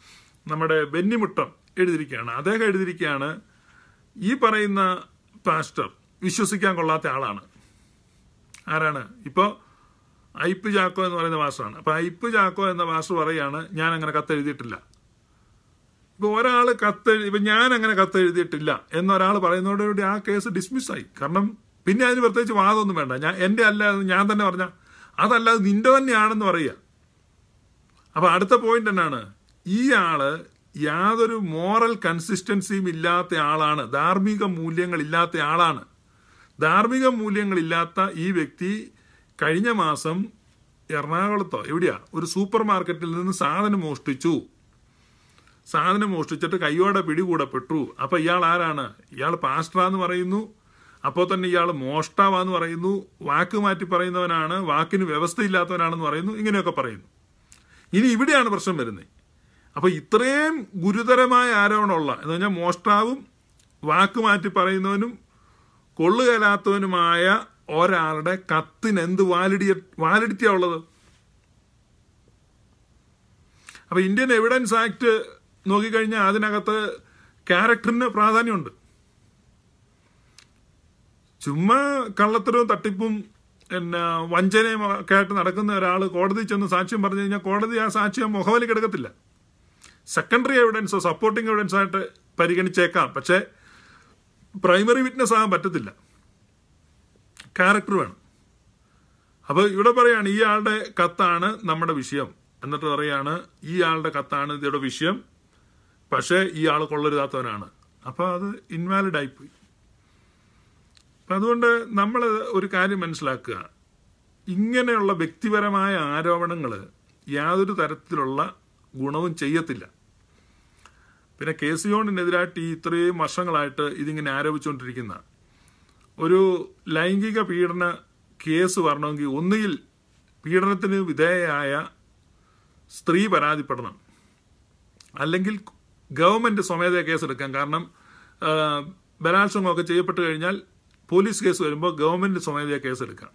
നമ്മുടെ ബെന്നിമുട്ടം എഴുതിയിരിക്കുകയാണ് അദ്ദേഹം എഴുതിയിരിക്കുകയാണ് ഈ പറയുന്ന പാസ്റ്റർ വിശ്വസിക്കാൻ കൊള്ളാത്ത ആളാണ് ആരാണ് ഇപ്പോൾ ഐപ്പ് ചാക്കോ എന്ന് പറയുന്ന മാസ്റ്ററാണ് അപ്പോൾ ഐപ്പ് ചാക്കോ എന്ന മാസ്റ്റർ പറയുകയാണ് ഞാൻ അങ്ങനെ എഴുതിയിട്ടില്ല ഇപ്പോൾ ഒരാൾ കത്തെഴുതി ഇപ്പം ഞാൻ അങ്ങനെ കത്തെഴുതിയിട്ടില്ല എന്നൊരാൾ പറയുന്നതോടുകൂടി ആ കേസ് ഡിസ്മിസ്സായി കാരണം പിന്നെ അതിന് പ്രത്യേകിച്ച് വാദമൊന്നും വേണ്ട ഞാൻ എൻ്റെ അല്ല ഞാൻ തന്നെ പറഞ്ഞ അതല്ലാതെ നിന്റെ തന്നെയാണെന്ന് പറയുക അപ്പം അടുത്ത പോയിന്റ് എന്നാണ് ഈ ആള് യാതൊരു മോറൽ കൺസിസ്റ്റൻസിയും ഇല്ലാത്ത ആളാണ് ധാർമ്മിക മൂല്യങ്ങൾ ഇല്ലാത്ത ആളാണ് ധാർമ്മിക ഇല്ലാത്ത ഈ വ്യക്തി കഴിഞ്ഞ മാസം എറണാകുളത്തോ എവിടെയാ ഒരു സൂപ്പർ മാർക്കറ്റിൽ നിന്ന് സാധനം മോഷ്ടിച്ചു സാധനം മോഷ്ടിച്ചിട്ട് കയ്യോടെ പിടികൂടപ്പെട്ടു അപ്പം ഇയാൾ ആരാണ് ഇയാൾ പാസ്റ്റർ എന്ന് പറയുന്നു അപ്പോൾ തന്നെ ഇയാൾ മോഷ്ടാവാന്ന് പറയുന്നു വാക്ക് മാറ്റി പറയുന്നവനാണ് വാക്കിന് വ്യവസ്ഥയില്ലാത്തവനാണെന്ന് പറയുന്നു ഇങ്ങനെയൊക്കെ പറയുന്നു ഇനി ഇവിടെയാണ് പ്രശ്നം വരുന്നത് അപ്പോൾ ഇത്രയും ഗുരുതരമായ ആരോപണമുള്ള എന്ന് പറഞ്ഞാൽ മോഷ്ടാവും വാക്ക് മാറ്റി പറയുന്നവനും കൊള്ളുകയല്ലാത്തവനുമായ ഒരാളുടെ കത്തിന് എന്ത് വാലിഡിയ വാലിഡിറ്റിയാ ഉള്ളത് അപ്പോൾ ഇന്ത്യൻ എവിഡൻസ് ആക്ട് നോക്കിക്കഴിഞ്ഞാൽ അതിനകത്ത് ക്യാരക്ടറിന് പ്രാധാന്യമുണ്ട് ചുമ്മാ കള്ളത്തരവും തട്ടിപ്പും പിന്നെ വഞ്ചനയും ഒക്കെ ആയിട്ട് നടക്കുന്ന ഒരാൾ കോടതി ചെന്ന് സാക്ഷ്യം പറഞ്ഞു കഴിഞ്ഞാൽ കോടതി ആ സാക്ഷ്യം മുഖവലി കിടക്കത്തില്ല സെക്കൻഡറി എവിഡൻസോ സപ്പോർട്ടിംഗ് എവിഡൻസോ ആയിട്ട് പരിഗണിച്ചേക്കാം പക്ഷേ പ്രൈമറി വിറ്റ്നസ് ആകാൻ പറ്റത്തില്ല ക്യാരക്ടർ വേണം അപ്പോൾ ഇവിടെ പറയാണ് ഈ ആളുടെ കത്താണ് നമ്മുടെ വിഷയം എന്നിട്ട് പറയാണ് ഈ ആളുടെ കത്താണ് ഇതിയുടെ വിഷയം പക്ഷേ ആൾ കൊള്ളരുതാത്തവനാണ് അപ്പോൾ അത് ഇൻവാലിഡായിപ്പോയി അപ്പം അതുകൊണ്ട് നമ്മൾ ഒരു കാര്യം മനസ്സിലാക്കുക ഇങ്ങനെയുള്ള വ്യക്തിപരമായ ആരോപണങ്ങൾ യാതൊരു തരത്തിലുള്ള ഗുണവും ചെയ്യത്തില്ല പിന്നെ കെ സി ഓണിനെതിരായിട്ട് ഈ ഇത്രയും വർഷങ്ങളായിട്ട് ഇതിങ്ങനെ ആരോപിച്ചുകൊണ്ടിരിക്കുന്ന ഒരു ലൈംഗിക പീഡന കേസ് വരണമെങ്കിൽ ഒന്നുകിൽ പീഡനത്തിന് വിധേയയായ സ്ത്രീ പരാതിപ്പെടണം അല്ലെങ്കിൽ ഗവൺമെന്റ് സ്വമേധയാ കേസെടുക്കാം കാരണം ബലാത്സംഗമൊക്കെ ചെയ്യപ്പെട്ട് കഴിഞ്ഞാൽ പോലീസ് കേസ് വരുമ്പോൾ ഗവൺമെന്റ് സ്വമേധയാ കേസെടുക്കാം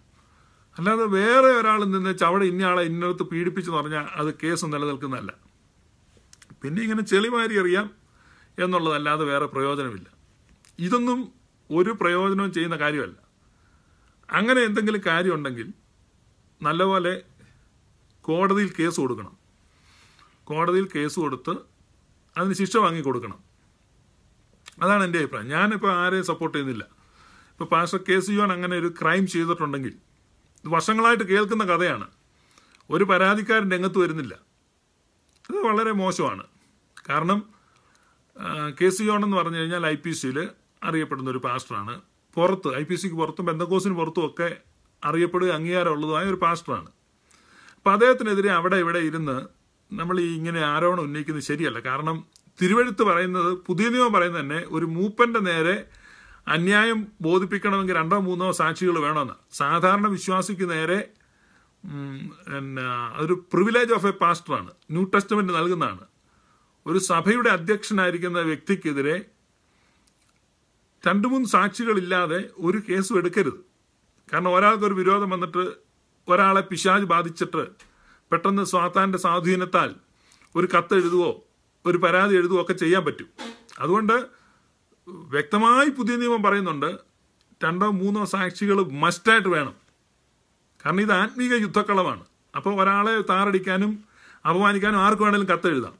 അല്ലാതെ വേറെ ഒരാൾ നിന്ന് ചവിടെ ഇന്നയാളെ ഇന്നടത്ത് പീഡിപ്പിച്ചെന്ന് പറഞ്ഞാൽ അത് കേസ് നിലനിൽക്കുന്നതല്ല പിന്നെ ഇങ്ങനെ ചെളിമാരി അറിയാം എന്നുള്ളതല്ലാതെ വേറെ പ്രയോജനമില്ല ഇതൊന്നും ഒരു പ്രയോജനവും ചെയ്യുന്ന കാര്യമല്ല അങ്ങനെ എന്തെങ്കിലും കാര്യമുണ്ടെങ്കിൽ നല്ലപോലെ കോടതിയിൽ കേസ് കൊടുക്കണം കോടതിയിൽ കേസ് കൊടുത്ത് അതിന് ശിക്ഷ കൊടുക്കണം അതാണ് എൻ്റെ അഭിപ്രായം ഞാനിപ്പോൾ ആരെയും സപ്പോർട്ട് ചെയ്യുന്നില്ല ഇപ്പോൾ പാസ്റ്റർ കെ സി യോൻ അങ്ങനെ ഒരു ക്രൈം ചെയ്തിട്ടുണ്ടെങ്കിൽ വർഷങ്ങളായിട്ട് കേൾക്കുന്ന കഥയാണ് ഒരു പരാതിക്കാരൻ രംഗത്ത് വരുന്നില്ല ഇത് വളരെ മോശമാണ് കാരണം കെ സി യോൺ എന്ന് പറഞ്ഞു കഴിഞ്ഞാൽ ഐ പി സിയിൽ അറിയപ്പെടുന്ന ഒരു പാസ്റ്ററാണ് പുറത്ത് ഐ പി സിക്ക് പുറത്തും ബന്ധക്കോസിന് പുറത്തും ഒക്കെ അറിയപ്പെടുക അംഗീകാരമുള്ളതുമായ ഒരു പാസ്റ്ററാണ് അപ്പം അദ്ദേഹത്തിനെതിരെ അവിടെ ഇവിടെ ഇരുന്ന് നമ്മൾ ഈ ഇങ്ങനെ ആരോപണം ഉന്നയിക്കുന്നത് ശരിയല്ല കാരണം തിരുവഴുത്ത് പറയുന്നത് പുതിയ നിയമം പറയുന്നത് തന്നെ ഒരു മൂപ്പന്റെ നേരെ അന്യായം ബോധിപ്പിക്കണമെങ്കിൽ രണ്ടോ മൂന്നോ സാക്ഷികൾ വേണമെന്ന് സാധാരണ വിശ്വാസിക്ക് നേരെ പിന്നെ ഒരു പ്രിവിലേജ് ഓഫ് എ പാസ്റ്ററാണ് ന്യൂ ടെസ്റ്റ്മെന്റ് നൽകുന്നതാണ് ഒരു സഭയുടെ അധ്യക്ഷനായിരിക്കുന്ന വ്യക്തിക്കെതിരെ രണ്ടു മൂന്ന് സാക്ഷികളില്ലാതെ ഒരു കേസും എടുക്കരുത് കാരണം ഒരാൾക്കൊരു വിരോധം വന്നിട്ട് ഒരാളെ പിശാജ് ബാധിച്ചിട്ട് പെട്ടെന്ന് സ്വാത്താൻ്റെ സ്വാധീനത്താൽ ഒരു കത്ത് എഴുതുവോ ഒരു പരാതി എഴുതുവോ ഒക്കെ ചെയ്യാൻ പറ്റും അതുകൊണ്ട് വ്യക്തമായി പുതിയ നിയമം പറയുന്നുണ്ട് രണ്ടോ മൂന്നോ സാക്ഷികൾ മസ്റ്റായിട്ട് വേണം കാരണം ഇത് ആത്മീക യുദ്ധക്കളമാണ് അപ്പോൾ ഒരാളെ താറടിക്കാനും അപമാനിക്കാനും ആർക്ക് വേണേലും കത്തെഴുതാം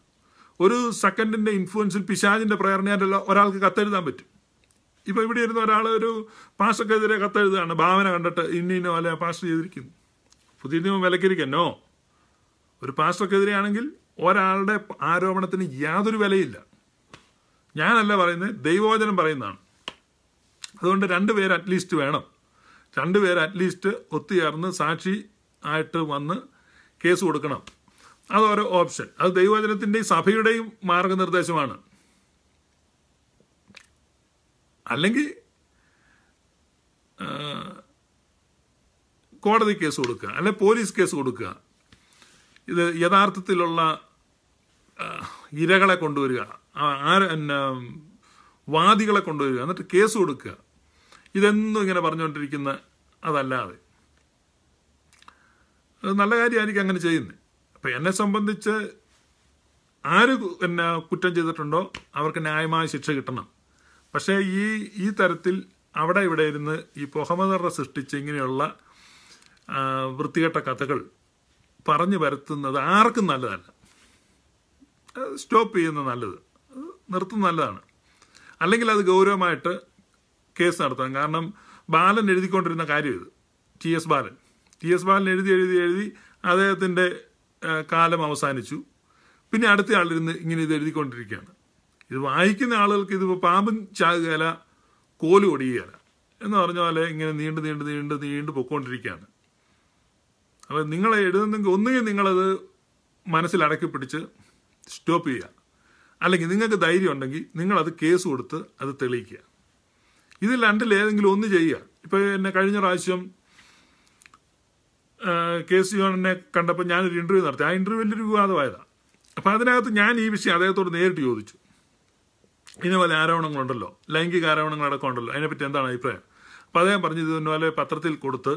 ഒരു സെക്കൻഡിൻ്റെ ഇൻഫ്ലുവൻസിൽ പിശാജിൻ്റെ പ്രേരണയായിട്ടുള്ള ഒരാൾക്ക് കത്തെഴുതാൻ പറ്റും ഇപ്പോൾ ഇവിടെ ഇരുന്ന ഒരാൾ ഒരു പാഷക്കെതിരെ കത്തെഴുതുകയാണ് ഭാവന കണ്ടിട്ട് ഇന്ന ഇന്ന പോലെ ചെയ്തിരിക്കുന്നു പുതിയ നിയമം വിലക്കിരിക്കുന്നോ ഒരു പാസ്റ്റർക്കെതിരെയാണെങ്കിൽ ഒരാളുടെ ആരോപണത്തിന് യാതൊരു വിലയില്ല ഞാനല്ല പറയുന്നത് ദൈവവചനം പറയുന്നതാണ് അതുകൊണ്ട് രണ്ടുപേർ അറ്റ്ലീസ്റ്റ് വേണം രണ്ടുപേർ അറ്റ്ലീസ്റ്റ് ഒത്തുചേർന്ന് സാക്ഷി ആയിട്ട് വന്ന് കേസ് കൊടുക്കണം അതൊരു ഓപ്ഷൻ അത് ദൈവവചനത്തിൻ്റെയും സഭയുടെയും മാർഗനിർദ്ദേശമാണ് അല്ലെങ്കിൽ കോടതി കേസ് കൊടുക്കുക അല്ലെ പോലീസ് കേസ് കൊടുക്കുക ഇത് യഥാർത്ഥത്തിലുള്ള ഇരകളെ കൊണ്ടുവരിക ആര് വാദികളെ കൊണ്ടുവരിക എന്നിട്ട് കേസ് കൊടുക്കുക ഇതെന്നും ഇങ്ങനെ പറഞ്ഞുകൊണ്ടിരിക്കുന്ന അതല്ലാതെ നല്ല കാര്യമായിരിക്കും അങ്ങനെ ചെയ്യുന്നത് അപ്പം എന്നെ സംബന്ധിച്ച് ആര് എന്നെ കുറ്റം ചെയ്തിട്ടുണ്ടോ അവർക്ക് ന്യായമായ ശിക്ഷ കിട്ടണം പക്ഷേ ഈ ഈ തരത്തിൽ അവിടെ ഇവിടെ ഇരുന്ന് ഈ പൊഹമദറ സൃഷ്ടിച്ച ഇങ്ങനെയുള്ള വൃത്തികെട്ട കഥകൾ പറഞ്ഞു വരുത്തുന്നത് ആർക്കും നല്ലതല്ല സ്റ്റോപ്പ് ചെയ്യുന്നത് നല്ലത് നിർത്തുന്നത് നല്ലതാണ് അല്ലെങ്കിൽ അത് ഗൗരവമായിട്ട് കേസ് നടത്തണം കാരണം ബാലൻ എഴുതിക്കൊണ്ടിരുന്ന കാര്യം ഇത് T S Balan T S Balan എഴുതി എഴുതി എഴുതി അദ്ദേഹത്തിൻ്റെ കാലം അവസാനിച്ചു പിന്നെ അടുത്ത ആളിരുന്ന് ഇങ്ങനെ ഇത് എഴുതിക്കൊണ്ടിരിക്കുകയാണ് ഇത് വായിക്കുന്ന ആളുകൾക്ക് ഇതിപ്പോൾ പാമ്പും ചാകുകയല്ല കോലും ഒടിയുകയല്ല എന്ന് പറഞ്ഞ പോലെ ഇങ്ങനെ നീണ്ട് നീണ്ട് നീണ്ട് നീണ്ട് പൊക്കോണ്ടിരിക്കുകയാണ് അപ്പോൾ നിങ്ങൾ എഴുതുന്നെങ്കിൽ ഒന്നുകിൽ നിങ്ങളത് അടക്കി പിടിച്ച് സ്റ്റോപ്പ് ചെയ്യുക അല്ലെങ്കിൽ നിങ്ങൾക്ക് ധൈര്യം ഉണ്ടെങ്കിൽ നിങ്ങളത് കേസ് കൊടുത്ത് അത് തെളിയിക്കുക ഇതിൽ രണ്ടിൽ ഏതെങ്കിലും ഒന്ന് ചെയ്യുക ഇപ്പോൾ എന്നെ കഴിഞ്ഞ പ്രാവശ്യം കെ സി ജോണിനെ കണ്ടപ്പോൾ ഞാനൊരു ഇൻ്റർവ്യൂ നടത്തി ആ ഇൻ്റർവ്യൂ വലിയൊരു വിവാദമായതാണ് അപ്പോൾ അതിനകത്ത് ഞാൻ ഈ വിഷയം അദ്ദേഹത്തോട് നേരിട്ട് ചോദിച്ചു ഇതിനെ ആരോപണങ്ങളുണ്ടല്ലോ ലൈംഗിക ആരോപണങ്ങളടക്കം ഉണ്ടല്ലോ അതിനെപ്പറ്റി എന്താണ് അഭിപ്രായം അപ്പോൾ അദ്ദേഹം പറഞ്ഞത് ഇതുപോലെ പത്രത്തിൽ കൊടുത്ത്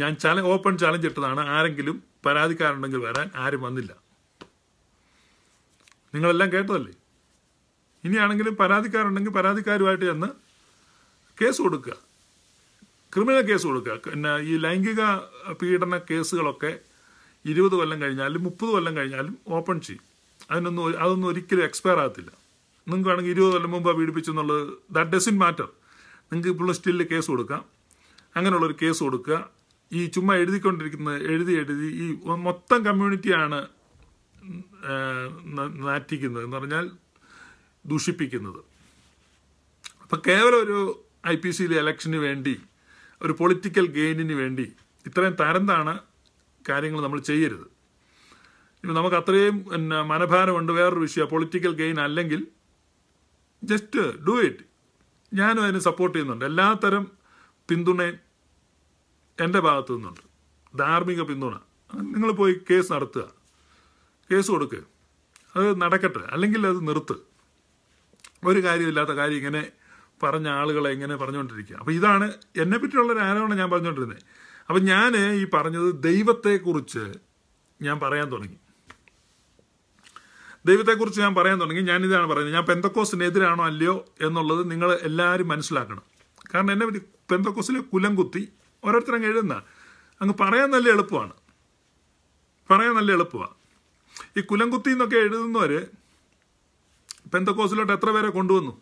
ഞാൻ ചാലഞ്ച് ഓപ്പൺ ചാലഞ്ച് ഇട്ടതാണ് ആരെങ്കിലും പരാതിക്കാരുണ്ടെങ്കിൽ വരാൻ ആരും വന്നില്ല നിങ്ങളെല്ലാം കേട്ടതല്ലേ ഇനിയാണെങ്കിലും പരാതിക്കാരുണ്ടെങ്കിൽ പരാതിക്കാരുമായിട്ട് ചെന്ന് കേസ് കൊടുക്കുക ക്രിമിനൽ കേസ് കൊടുക്കുക പിന്നെ ഈ ലൈംഗിക പീഡന കേസുകളൊക്കെ ഇരുപത് കൊല്ലം കഴിഞ്ഞാലും മുപ്പത് കൊല്ലം കഴിഞ്ഞാലും ഓപ്പൺ ചെയ്യും അതിനൊന്നും അതൊന്നും ഒരിക്കലും എക്സ്പയർ ആകത്തില്ല നിങ്ങൾക്ക് ആണെങ്കിൽ ഇരുപത് കൊല്ലം മുമ്പ് പീഡിപ്പിച്ചു എന്നുള്ളത് ദാറ്റ് ഡസിൻ മാറ്റർ നിങ്ങൾക്ക് ഇപ്പോൾ സ്റ്റില്ല് കേസ് കൊടുക്കാം അങ്ങനെയുള്ളൊരു കേസ് കൊടുക്കുക ഈ ചുമ്മാ എഴുതിക്കൊണ്ടിരിക്കുന്നത് എഴുതി എഴുതി ഈ മൊത്തം കമ്മ്യൂണിറ്റിയാണ് നാറ്റിക്കുന്നത് എന്ന് പറഞ്ഞാൽ ദൂഷിപ്പിക്കുന്നത് അപ്പം കേവലം ഒരു ഐ പി സിയിലെ ഇലക്ഷന് വേണ്ടി ഒരു പൊളിറ്റിക്കൽ ഗെയിനിന് വേണ്ടി ഇത്രയും തരംതാണ് കാര്യങ്ങൾ നമ്മൾ ചെയ്യരുത് ഇപ്പം നമുക്ക് അത്രയും പിന്നെ മനഭാരമുണ്ട് വേറൊരു വിഷയം പൊളിറ്റിക്കൽ ഗെയിൻ അല്ലെങ്കിൽ ജസ്റ്റ് ഡു ഇറ്റ് ഞാനും അതിന് സപ്പോർട്ട് ചെയ്യുന്നുണ്ട് എല്ലാത്തരം പിന്തുണയും എൻ്റെ ഭാഗത്തു നിന്നുണ്ട് ധാർമ്മിക പിന്തുണ നിങ്ങൾ പോയി കേസ് നടത്തുക കേസ് കൊടുക്കുക അത് നടക്കട്ടെ അല്ലെങ്കിൽ അത് നിർത്ത് ഒരു കാര്യമില്ലാത്ത കാര്യം ഇങ്ങനെ പറഞ്ഞ ആളുകളെ ഇങ്ങനെ പറഞ്ഞുകൊണ്ടിരിക്കുക അപ്പോൾ ഇതാണ് എന്നെ പറ്റിയുള്ള ഒരു ആരോപണം ഞാൻ പറഞ്ഞുകൊണ്ടിരുന്നത് അപ്പം ഞാൻ ഈ പറഞ്ഞത് ദൈവത്തെക്കുറിച്ച് ഞാൻ പറയാൻ തുടങ്ങി ദൈവത്തെക്കുറിച്ച് ഞാൻ പറയാൻ തുടങ്ങി ഞാൻ ഇതാണ് പറയുന്നത് ഞാൻ പെന്തക്കോസിനെതിരാണോ അല്ലയോ എന്നുള്ളത് നിങ്ങൾ എല്ലാവരും മനസ്സിലാക്കണം കാരണം എന്നെ പറ്റി പെന്തക്കോസിലെ കുലം കുത്തി ഓരോരുത്തരും എഴുതുന്ന അങ്ങ് പറയാൻ നല്ല എളുപ്പമാണ് പറയാൻ നല്ല എളുപ്പമാണ് ഈ കുലംകുത്തി എന്നൊക്കെ എഴുതുന്നവർ പെന്തക്കോസിലോട്ട് എത്ര പേരെ കൊണ്ടുവന്നു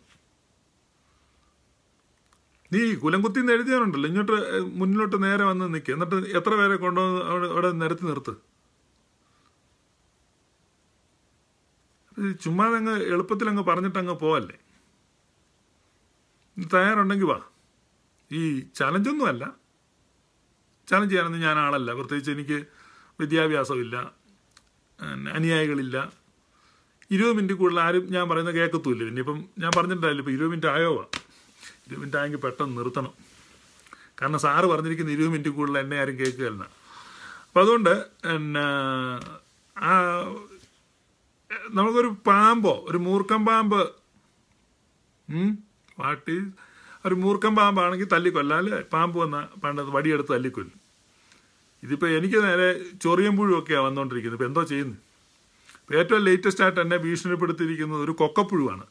നീ കുലംകുത്തി എന്ന് എഴുതിയാറുണ്ടല്ലോ ഇങ്ങോട്ട് മുന്നിലോട്ട് നേരെ വന്ന് നിൽക്കുക എന്നിട്ട് എത്ര പേരെ കൊണ്ടുവന്ന് അവിടെ നിരത്തി നിർത്ത് ചുമ്മാ അങ്ങ് എളുപ്പത്തിൽ അങ്ങ് പറഞ്ഞിട്ട് അങ്ങ് പോവല്ലേ തയ്യാറുണ്ടെങ്കിൽ വാ ഈ അല്ല ചാലഞ്ച് ചെയ്യാനൊന്നും ഞാൻ ആളല്ല പ്രത്യേകിച്ച് എനിക്ക് വിദ്യാഭ്യാസമില്ല അനുയായികളില്ല ഇരുപത് മിനിറ്റ് കൂടുതൽ ആരും ഞാൻ പറയുന്നത് കേൾക്കത്തുമില്ല ഇനിയിപ്പം ഞാൻ പറഞ്ഞിട്ടുണ്ടായില്ല ഇപ്പം ഇരുപത് മിനിറ്റ് ആയോവാ ഇരുപത് മിനിറ്റ് ആയെങ്കിൽ പെട്ടെന്ന് നിർത്തണം കാരണം സാറ് പറഞ്ഞിരിക്കുന്ന ഇരുപത് മിനിറ്റ് കൂടുതൽ എന്നെ ആരും കേൾക്കുകയല്ല അപ്പം അതുകൊണ്ട് പിന്നെ നമുക്കൊരു പാമ്പോ ഒരു മൂർഖം പാമ്പ് വാട്ട് ഈസ് ഒരു മൂർഖൻ പാമ്പാണെങ്കിൽ തല്ലിക്കൊല്ലാം അല്ലേ പാമ്പ് വന്ന പണ്ടത് വടിയെടുത്ത് തല്ലിക്കൊല്ലും ഇതിപ്പോൾ എനിക്ക് നേരെ ചൊറിയും പുഴുവൊക്കെയാണ് വന്നുകൊണ്ടിരിക്കുന്നത് ഇപ്പം എന്തോ ചെയ്യുന്നത് ഇപ്പം ഏറ്റവും ലേറ്റസ്റ്റ് ആയിട്ട് എന്നെ ഭീഷണിപ്പെടുത്തിയിരിക്കുന്നത് ഒരു കൊക്കപ്പുഴുവാണ്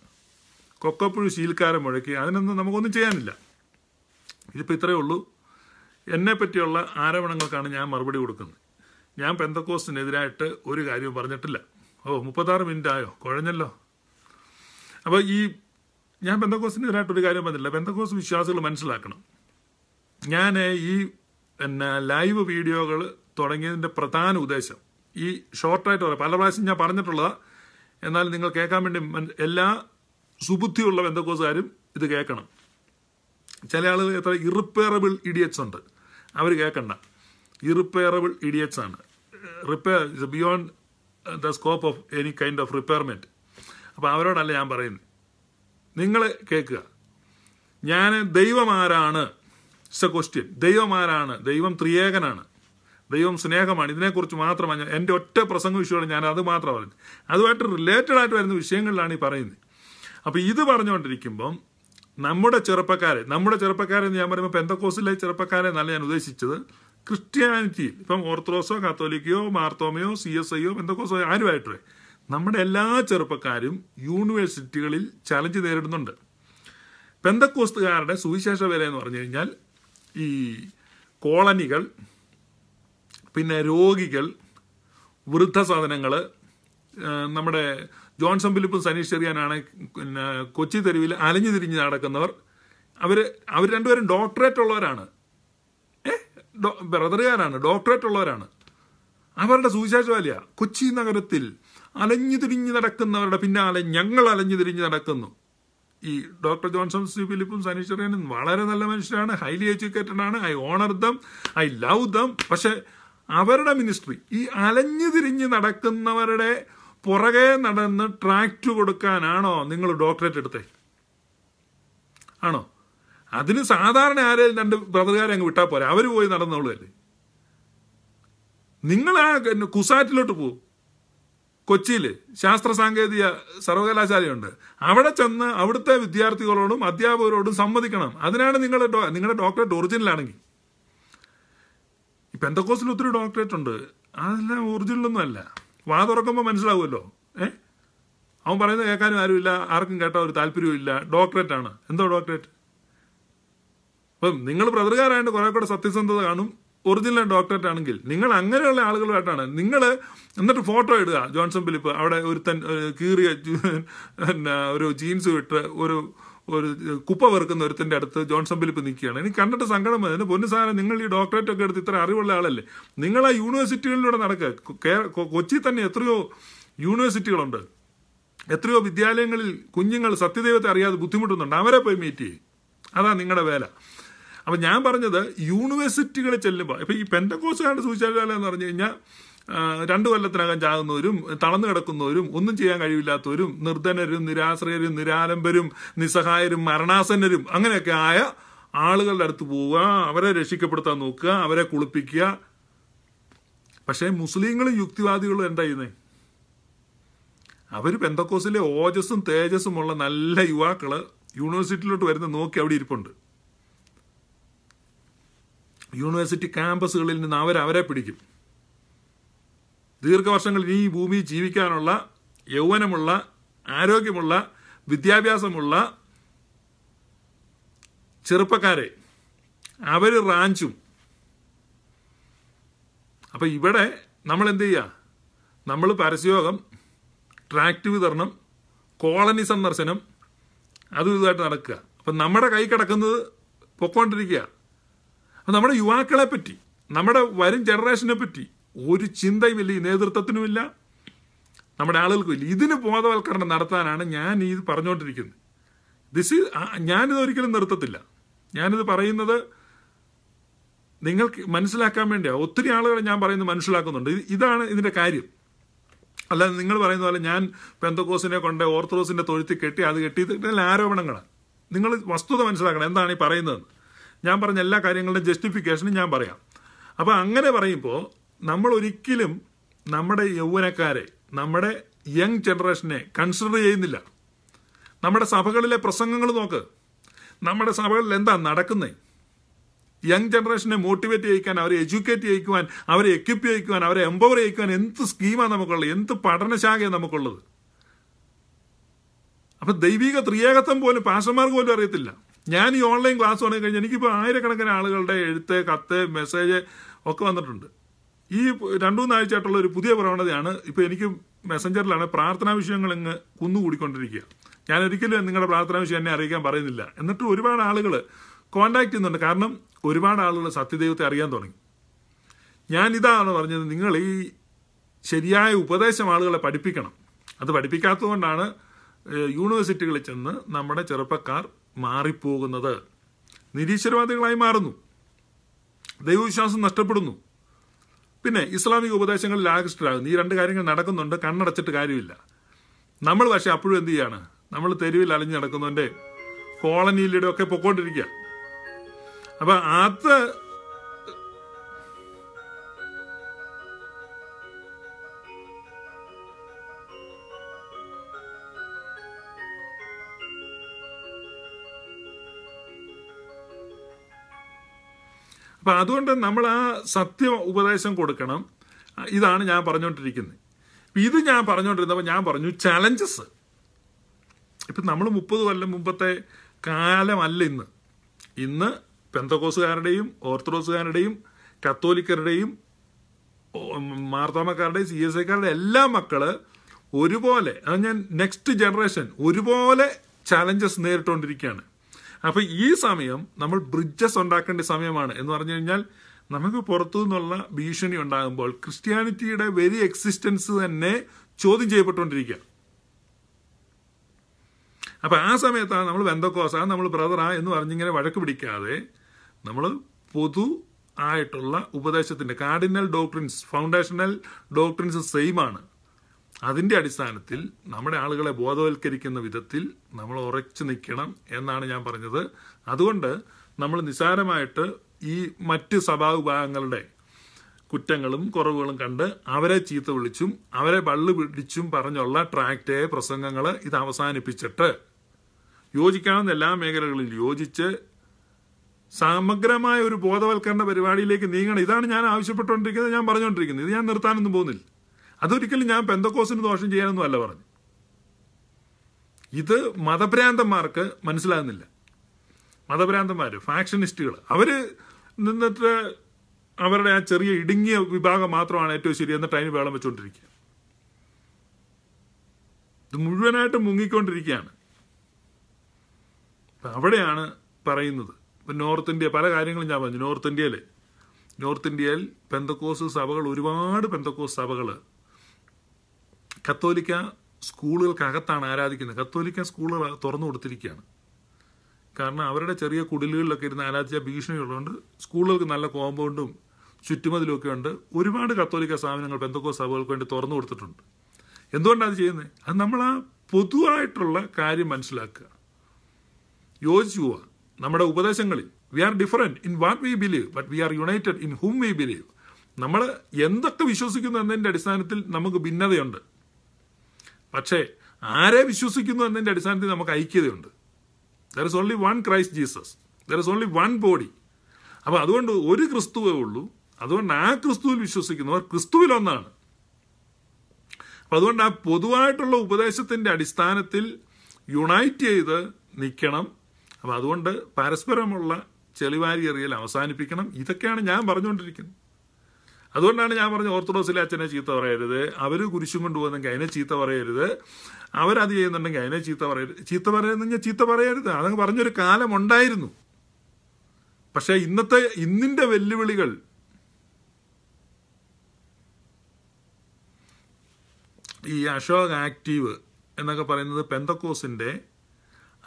കൊക്കപ്പുഴു ശീൽക്കാരം മുഴക്കി അതിനൊന്നും നമുക്കൊന്നും ചെയ്യാനില്ല ഇതിപ്പോൾ ഇത്രയേ ഉള്ളൂ എന്നെ പറ്റിയുള്ള ആരോപണങ്ങൾക്കാണ് ഞാൻ മറുപടി കൊടുക്കുന്നത് ഞാൻ പെന്തക്കോസിനെതിരായിട്ട് ഒരു കാര്യവും പറഞ്ഞിട്ടില്ല ഓ മുപ്പത്താറ് മിനിറ്റ് ആയോ കുഴഞ്ഞല്ലോ അപ്പോൾ ഈ ഞാൻ ഒരു കാര്യം പറഞ്ഞില്ല ബന്ധകോസ് വിശ്വാസികൾ മനസ്സിലാക്കണം ഞാൻ ഈ പിന്നെ ലൈവ് വീഡിയോകൾ തുടങ്ങിയതിൻ്റെ പ്രധാന ഉദ്ദേശം ഈ ഷോർട്ടായിട്ട് പറയാം പല പ്രാവശ്യം ഞാൻ പറഞ്ഞിട്ടുള്ളതാണ് എന്നാൽ നിങ്ങൾ കേൾക്കാൻ വേണ്ടി എല്ലാ സുബുദ്ധിയുള്ള ബന്ധകോസുകാരും ഇത് കേൾക്കണം ചില ആളുകൾ എത്ര ഇറിപ്പയറബിൾ ഇഡിയറ്റ്സ് ഉണ്ട് അവർ കേൾക്കണ്ട ഇറിപ്പയറബിൾ ഇഡിയറ്റ്സ് ആണ് repair beyond the scope of any kind of repairment അപ്പോൾ അവരോടല്ല ഞാൻ പറയുന്നത് നിങ്ങൾ കേൾക്കുക ഞാൻ ദൈവമാരാണ് ഇറ്റ്സ് എ ക്വസ്റ്റ്യൻ ദൈവമാരാണ് ദൈവം ത്രിയേകനാണ് ദൈവം സ്നേഹമാണ് ഇതിനെക്കുറിച്ച് മാത്രമാണ് എൻ്റെ ഒറ്റ പ്രസംഗ വിഷയമാണ് ഞാൻ അത് മാത്രം പറഞ്ഞത് അതുമായിട്ട് റിലേറ്റഡ് ആയിട്ട് വരുന്ന വിഷയങ്ങളിലാണ് ഈ പറയുന്നത് അപ്പോൾ ഇത് പറഞ്ഞുകൊണ്ടിരിക്കുമ്പം നമ്മുടെ ചെറുപ്പക്കാരെ നമ്മുടെ ചെറുപ്പക്കാരെന്ന് ഞാൻ പറയുമ്പോൾ പെന്തക്കോസിലെ ചെറുപ്പക്കാരെ എന്നല്ല ഞാൻ ഉദ്ദേശിച്ചത് ക്രിസ്ത്യാനിറ്റിയിൽ ഇപ്പം ഓർത്തഡോക്സോ കാത്തോലിക്കയോ മാർത്തോമയോ സി എസ് ഐയോ പെന്തക്കോസോ ആരുമായിട്ടേ നമ്മുടെ എല്ലാ ചെറുപ്പക്കാരും യൂണിവേഴ്സിറ്റികളിൽ ചലഞ്ച് നേരിടുന്നുണ്ട് പെന്തക്കോസ്തുകാരുടെ സുവിശേഷ വില എന്ന് പറഞ്ഞു കഴിഞ്ഞാൽ ഈ കോളനികൾ പിന്നെ രോഗികൾ വൃദ്ധസാധനങ്ങൾ നമ്മുടെ ജോൺസൺ ഫിലിപ്പും സനീഷ് ചെറിയാനാണ് പിന്നെ കൊച്ചി തെരുവിൽ അലഞ്ഞു തിരിഞ്ഞ് നടക്കുന്നവർ അവർ അവർ രണ്ടുപേരും ഡോക്ടറേറ്റ് ഉള്ളവരാണ് ഏ ബ്രദറുകാരാണ് ഡോക്ടറേറ്റ് ഉള്ളവരാണ് അവരുടെ സുവിശേഷ വിലയാണ് കൊച്ചി നഗരത്തിൽ അലഞ്ഞു തിരിഞ്ഞു നടക്കുന്നവരുടെ പിന്നാലെ ഞങ്ങൾ അലഞ്ഞു തിരിഞ്ഞു നടക്കുന്നു ഈ ഡോക്ടർ ജോൺസൺ സി ഫിലിപ്പും സനീശ്വരനും വളരെ നല്ല മനുഷ്യരാണ് ഹൈലി എഡ്യൂക്കേറ്റഡ് ആണ് I honour them I love them പക്ഷെ അവരുടെ മിനിസ്ട്രി ഈ അലഞ്ഞു തിരിഞ്ഞ് നടക്കുന്നവരുടെ പുറകെ നടന്ന് ട്രാക്റ്റ് കൊടുക്കാനാണോ നിങ്ങൾ ഡോക്ടറേറ്റ് എടുത്തേ ആണോ അതിന് സാധാരണ ആരെയും രണ്ട് ബ്രദർകാരെ അങ്ങ് വിട്ടാൽ പോരെ അവർ പോയി നടന്നോളൂ അല്ലേ നിങ്ങൾ ആ കുസാറ്റിലോട്ട് പോകും കൊച്ചിയിൽ ശാസ്ത്ര സാങ്കേതിക സർവകലാശാലയുണ്ട് അവിടെ ചെന്ന് അവിടുത്തെ വിദ്യാർത്ഥികളോടും അധ്യാപകരോടും സമ്മതിക്കണം അതിനാണ് നിങ്ങളുടെ നിങ്ങളുടെ ഡോക്ടറേറ്റ് ഒറിജിനലാണെങ്കിൽ ഇപ്പം കോഴ്സിൽ ഒത്തിരി ഡോക്ടറേറ്റ് ഉണ്ട് അതെല്ലാം ഒറിജിനലൊന്നുമല്ല വാ തുറക്കുമ്പോൾ മനസ്സിലാവുമല്ലോ ഏ അവൻ പറയുന്നത് കേൾക്കാനും ആരുമില്ല ആർക്കും കേട്ടാൽ ഒരു താല്പര്യവും ഇല്ല ഡോക്ടറേറ്റ് ആണ് എന്തോ ഡോക്ടറേറ്റ് അപ്പം നിങ്ങൾ പ്രതൃകാരായിട്ട് കുറേ കൂടെ സത്യസന്ധത കാണും ഒറിജിനൽ ഡോക്ടറേറ്റ് ആണെങ്കിൽ നിങ്ങൾ അങ്ങനെയുള്ള ആളുകളുമായിട്ടാണ് നിങ്ങൾ എന്നിട്ട് ഫോട്ടോ ഇടുക ജോൺസൺ ഫിലിപ്പ് അവിടെ ഒരു തൻ കീറിയ പിന്നെ ഒരു ജീൻസ് ഇട്ട് ഒരു ഒരു കുപ്പ വെറുക്കുന്ന ഒരുത്തിൻ്റെ അടുത്ത് ജോൺസൺ ഫിലിപ്പ് നിൽക്കുകയാണ് എനിക്ക് കണ്ടിട്ട് സങ്കടം വന്നത് എൻ്റെ പൊന്നു സാധനം നിങ്ങൾ ഈ ഡോക്ടറേറ്റ് ഒക്കെ എടുത്ത് ഇത്ര അറിവുള്ള ആളല്ലേ നിങ്ങൾ ആ യൂണിവേഴ്സിറ്റികളിലൂടെ നടക്കുക കൊച്ചി തന്നെ എത്രയോ യൂണിവേഴ്സിറ്റികളുണ്ട് എത്രയോ വിദ്യാലയങ്ങളിൽ കുഞ്ഞുങ്ങൾ സത്യദൈവത്തെ അറിയാതെ ബുദ്ധിമുട്ടുന്നുണ്ട് അവരെ പോയി മീറ്റ് ചെയ്യും അതാ നിങ്ങളുടെ വേല അപ്പം ഞാൻ പറഞ്ഞത് യൂണിവേഴ്സിറ്റികളിൽ ചെല്ലുമ്പോൾ ഇപ്പം ഈ പെൻഡക്കോസുകാരുടെ സൂചിച്ചാലയം എന്ന് പറഞ്ഞു കഴിഞ്ഞാൽ രണ്ടു കൊല്ലത്തിനകം ചാകുന്നവരും തളർന്നു കിടക്കുന്നവരും ഒന്നും ചെയ്യാൻ കഴിവില്ലാത്തവരും നിർധനരും നിരാശ്രയരും നിരാലംബരും നിസ്സഹായരും മരണാസന്നരും അങ്ങനെയൊക്കെ ആയ ആളുകളുടെ അടുത്ത് പോവുക അവരെ രക്ഷിക്കപ്പെടുത്താൻ നോക്കുക അവരെ കുളിപ്പിക്കുക പക്ഷേ മുസ്ലിങ്ങളും യുക്തിവാദികളും എന്താ ചെയ്യുന്നേ അവർ പെന്തക്കോസിലെ ഓജസ്സും തേജസ്സുമുള്ള നല്ല യുവാക്കള് യൂണിവേഴ്സിറ്റിയിലോട്ട് വരുന്ന നോക്കി അവിടെ ഇരിപ്പുണ്ട് യൂണിവേഴ്സിറ്റി ക്യാമ്പസുകളിൽ നിന്ന് അവർ അവരെ പിടിക്കും ദീർഘവർഷങ്ങളിൽ ഈ ഭൂമി ജീവിക്കാനുള്ള യൗവനമുള്ള ആരോഗ്യമുള്ള വിദ്യാഭ്യാസമുള്ള ചെറുപ്പക്കാരെ അവർ റാഞ്ചും അപ്പോൾ ഇവിടെ നമ്മൾ എന്ത് ചെയ്യുക നമ്മൾ പരസ്യോഗം ട്രാക്ട് വിതരണം കോളനി സന്ദർശനം അതും ഇതുമായിട്ട് നടക്കുക അപ്പം നമ്മുടെ കൈ കിടക്കുന്നത് പൊക്കോണ്ടിരിക്കുക അപ്പം നമ്മുടെ യുവാക്കളെ പറ്റി നമ്മുടെ വരും ജനറേഷനെ പറ്റി ഒരു ചിന്തയുമില്ല ഈ നേതൃത്വത്തിനുമില്ല നമ്മുടെ ഇല്ല ഇതിന് ബോധവൽക്കരണം നടത്താനാണ് ഞാൻ ഈ പറഞ്ഞുകൊണ്ടിരിക്കുന്നത് ദിസ് ഞാനിത് ഒരിക്കലും നിർത്തത്തില്ല ഞാനിത് പറയുന്നത് നിങ്ങൾക്ക് മനസ്സിലാക്കാൻ വേണ്ടിയാണ് ഒത്തിരി ആളുകളെ ഞാൻ പറയുന്നത് മനസ്സിലാക്കുന്നുണ്ട് ഇതാണ് ഇതിൻ്റെ കാര്യം അല്ലാതെ നിങ്ങൾ പറയുന്ന പോലെ ഞാൻ പെന്തക്കോസിനെ കൊണ്ട് ഓർത്തഡോക്സിൻ്റെ തൊഴുത്തി കെട്ടി അത് കെട്ടി ഇതെല്ലാം ആരോപണങ്ങളാണ് നിങ്ങൾ വസ്തുത മനസ്സിലാക്കണം എന്താണ് ഈ പറയുന്നത് ഞാൻ പറഞ്ഞ എല്ലാ കാര്യങ്ങളുടെ ജസ്റ്റിഫിക്കേഷനും ഞാൻ പറയാം അപ്പോൾ അങ്ങനെ പറയുമ്പോൾ നമ്മൾ ഒരിക്കലും നമ്മുടെ യൗവനക്കാരെ നമ്മുടെ യങ് ജനറേഷനെ കൺസിഡർ ചെയ്യുന്നില്ല നമ്മുടെ സഭകളിലെ പ്രസംഗങ്ങൾ നോക്ക് നമ്മുടെ സഭകളിൽ എന്താ നടക്കുന്നത് യങ് ജനറേഷനെ മോട്ടിവേറ്റ് ചെയ്യിക്കാൻ അവരെ എഡ്യൂക്കേറ്റ് ചെയ്യിക്കുവാൻ അവരെ എക്യുപ്പ് ചെയ്യിക്കുവാൻ അവരെ എംപവർ ചെയ്യിക്കുവാൻ എന്ത് സ്കീമാണ് നമുക്കുള്ളത് എന്ത് പഠനശാഖയാണ് നമുക്കുള്ളത് അപ്പം ദൈവിക ത്രിയേകത്വം പോലും പാഷന്മാർക്ക് പോലും അറിയത്തില്ല ഞാൻ ഈ ഓൺലൈൻ ക്ലാസ് തുടങ്ങി കഴിഞ്ഞാൽ എനിക്കിപ്പോൾ ആയിരക്കണക്കിന് ആളുകളുടെ എഴുത്ത് കത്ത് മെസ്സേജ് ഒക്കെ വന്നിട്ടുണ്ട് ഈ രണ്ടു മൂന്നാഴ്ചയായിട്ടുള്ള ഒരു പുതിയ പ്രവണതയാണ് ഇപ്പോൾ എനിക്ക് മെസ്സഞ്ചറിലാണ് പ്രാർത്ഥനാ വിഷയങ്ങൾ ഇങ്ങ് കുന്നുകൂടിക്കൊണ്ടിരിക്കുക ഞാൻ ഒരിക്കലും നിങ്ങളുടെ പ്രാർത്ഥനാ വിഷയം എന്നെ അറിയിക്കാൻ പറയുന്നില്ല എന്നിട്ട് ഒരുപാട് ആളുകൾ കോണ്ടാക്ട് ചെയ്യുന്നുണ്ട് കാരണം ഒരുപാട് ആളുകൾ സത്യദൈവത്തെ അറിയാൻ തുടങ്ങി ഞാൻ ഇതാണ് പറഞ്ഞത് നിങ്ങൾ ഈ ശരിയായ ഉപദേശം ആളുകളെ പഠിപ്പിക്കണം അത് പഠിപ്പിക്കാത്തതുകൊണ്ടാണ് യൂണിവേഴ്സിറ്റികളിൽ ചെന്ന് നമ്മുടെ ചെറുപ്പക്കാർ മാറിപ്പോകുന്നത് നിരീശ്വരവാദികളായി മാറുന്നു ദൈവവിശ്വാസം നഷ്ടപ്പെടുന്നു പിന്നെ ഇസ്ലാമിക ഉപദേശങ്ങളിൽ ആകൃഷ്ടരാകുന്നു ഈ രണ്ട് കാര്യങ്ങൾ നടക്കുന്നുണ്ട് കണ്ണടച്ചിട്ട് കാര്യമില്ല നമ്മൾ പക്ഷെ അപ്പോഴും എന്ത് ചെയ്യാണ് നമ്മൾ തെരുവിൽ അലഞ്ഞു നടക്കുന്നവൻ്റെ കോളനിയിലൂടെ ഒക്കെ പൊക്കോണ്ടിരിക്കുക അപ്പം അത് അപ്പം അതുകൊണ്ട് നമ്മൾ ആ സത്യ ഉപദേശം കൊടുക്കണം ഇതാണ് ഞാൻ പറഞ്ഞുകൊണ്ടിരിക്കുന്നത് ഇത് ഞാൻ പറഞ്ഞുകൊണ്ടിരുന്നപ്പോൾ ഞാൻ പറഞ്ഞു ചലഞ്ചസ് ഇപ്പം നമ്മൾ മുപ്പത് കൊല്ലം മുമ്പത്തെ കാലമല്ല ഇന്ന് ഇന്ന് പെന്തക്കോസുകാരുടെയും ഓർത്തഡോക്സുകാരുടെയും കത്തോലിക്കരുടെയും മാർത്താമക്കാരുടെയും സി എസ് ഐക്കാരുടെയും എല്ലാ മക്കൾ ഒരുപോലെ അത് ഞാൻ നെക്സ്റ്റ് ജനറേഷൻ ഒരുപോലെ ചാലഞ്ചസ് നേരിട്ടുകൊണ്ടിരിക്കുകയാണ് അപ്പൊ ഈ സമയം നമ്മൾ ബ്രിഡ്ജസ് ഉണ്ടാക്കേണ്ട സമയമാണ് എന്ന് പറഞ്ഞു കഴിഞ്ഞാൽ നമുക്ക് പുറത്തു നിന്നുള്ള ഭീഷണി ഉണ്ടാകുമ്പോൾ ക്രിസ്ത്യാനിറ്റിയുടെ വെരി എക്സിസ്റ്റൻസ് തന്നെ ചോദ്യം ചെയ്യപ്പെട്ടുകൊണ്ടിരിക്കുക അപ്പൊ ആ സമയത്താണ് നമ്മൾ ബന്ധക്കോസ നമ്മൾ ബ്രദറാ എന്ന് പറഞ്ഞിങ്ങനെ വഴക്ക് പിടിക്കാതെ നമ്മൾ പൊതു ആയിട്ടുള്ള ഉപദേശത്തിന്റെ cardinal doctrines foundational doctrines same ആണ് അതിൻ്റെ അടിസ്ഥാനത്തിൽ നമ്മുടെ ആളുകളെ ബോധവൽക്കരിക്കുന്ന വിധത്തിൽ നമ്മൾ ഉറച്ചു നിൽക്കണം എന്നാണ് ഞാൻ പറഞ്ഞത് അതുകൊണ്ട് നമ്മൾ നിസ്സാരമായിട്ട് ഈ മറ്റ് വിഭാഗങ്ങളുടെ കുറ്റങ്ങളും കുറവുകളും കണ്ട് അവരെ ചീത്ത വിളിച്ചും അവരെ വള്ളു പിടിച്ചും പറഞ്ഞുള്ള ട്രാക്റ്റ് പ്രസംഗങ്ങൾ ഇത് അവസാനിപ്പിച്ചിട്ട് യോജിക്കാവുന്ന എല്ലാ മേഖലകളിൽ യോജിച്ച് സമഗ്രമായ ഒരു ബോധവൽക്കരണ പരിപാടിയിലേക്ക് നീങ്ങണം ഇതാണ് ഞാൻ ആവശ്യപ്പെട്ടുകൊണ്ടിരിക്കുന്നത് ഞാൻ പറഞ്ഞുകൊണ്ടിരിക്കുന്നത് ഇത് ഞാൻ നിർത്താനൊന്നും പോകുന്നില്ല അതൊരിക്കലും ഞാൻ പെന്തക്കോസിന് ദോഷം ചെയ്യാനൊന്നും അല്ല പറഞ്ഞു ഇത് മതഭ്രാന്തന്മാർക്ക് മനസ്സിലാകുന്നില്ല മതഭ്രാന്തന്മാർ ഫാക്ഷനിസ്റ്റുകൾ അവർ നിന്നിട്ട് അവരുടെ ആ ചെറിയ ഇടുങ്ങിയ വിഭാഗം മാത്രമാണ് ഏറ്റവും ശരി എന്നിട്ട് അതിന് വേളം വെച്ചുകൊണ്ടിരിക്കുക ഇത് മുഴുവനായിട്ട് മുങ്ങിക്കൊണ്ടിരിക്കുകയാണ് അവിടെയാണ് പറയുന്നത് ഇപ്പം നോർത്ത് ഇന്ത്യ പല കാര്യങ്ങളും ഞാൻ പറഞ്ഞു നോർത്ത് ഇന്ത്യയിൽ നോർത്ത് ഇന്ത്യയിൽ പെന്തക്കോസ് സഭകൾ ഒരുപാട് പെന്തക്കോസ് സഭകൾ കത്തോലിക്ക സ്കൂളുകൾക്കകത്താണ് ആരാധിക്കുന്നത് കത്തോലിക്ക സ്കൂളുകൾ തുറന്നു കൊടുത്തിരിക്കുകയാണ് കാരണം അവരുടെ ചെറിയ കുടിലുകളിലൊക്കെ ഇരുന്ന് ആരാധിച്ച ഭീഷണിയുള്ളതുകൊണ്ട് സ്കൂളുകൾക്ക് നല്ല കോമ്പൗണ്ടും ചുറ്റുമതിലുമൊക്കെ ഉണ്ട് ഒരുപാട് കത്തോലിക്ക സ്ഥാപനങ്ങൾ പെന്തക്കോ സഭകൾക്ക് വേണ്ടി തുറന്നു കൊടുത്തിട്ടുണ്ട് എന്തുകൊണ്ടാണ് അത് ചെയ്യുന്നത് അത് നമ്മൾ ആ പൊതുവായിട്ടുള്ള കാര്യം മനസ്സിലാക്കുക യോജിച്ചു പോവാ നമ്മുടെ ഉപദേശങ്ങളിൽ we are different in what we believe but we are united in whom we believe നമ്മൾ എന്തൊക്കെ വിശ്വസിക്കുന്നു എന്നതിൻ്റെ അടിസ്ഥാനത്തിൽ നമുക്ക് ഭിന്നതയുണ്ട് പക്ഷേ ആരെ വിശ്വസിക്കുന്നു എന്നതിൻ്റെ അടിസ്ഥാനത്തിൽ നമുക്ക് ഐക്യതയുണ്ട് there is only one Christ Jesus there is only one body അപ്പോൾ അതുകൊണ്ട് ഒരു ക്രിസ്തുവേ ഉള്ളൂ അതുകൊണ്ട് ആ ക്രിസ്തുവിൽ വിശ്വസിക്കുന്നവർ ക്രിസ്തുവിലൊന്നാണ് അപ്പം അതുകൊണ്ട് ആ പൊതുവായിട്ടുള്ള ഉപദേശത്തിൻ്റെ അടിസ്ഥാനത്തിൽ യുണൈറ്റ് ചെയ്ത് നിൽക്കണം അപ്പം അതുകൊണ്ട് പരസ്പരമുള്ള ചെളിവാരിയെറിയൽ അവസാനിപ്പിക്കണം ഇതൊക്കെയാണ് ഞാൻ പറഞ്ഞുകൊണ്ടിരിക്കുന്നത് അതുകൊണ്ടാണ് ഞാൻ പറഞ്ഞത് ഓർത്തഡോക്സിലെ അച്ഛനെ ചീത്ത പറയരുത് അവർ കുരിശും കൊണ്ടുപോകുന്നെങ്കിൽ അതിനെ ചീത്ത പറയരുത് അവരത് ചെയ്യുന്നുണ്ടെങ്കിൽ അതിനെ ചീത്ത പറയരുത് ചീത്ത പറയുന്നെങ്കിൽ ചീത്ത പറയരുത് അതങ്ങ് പറഞ്ഞൊരു കാലമുണ്ടായിരുന്നു പക്ഷേ ഇന്നത്തെ ഇന്നിൻ്റെ വെല്ലുവിളികൾ ഈ അശോക് ആക്റ്റീവ് എന്നൊക്കെ പറയുന്നത് പെന്തക്കോസിൻ്റെ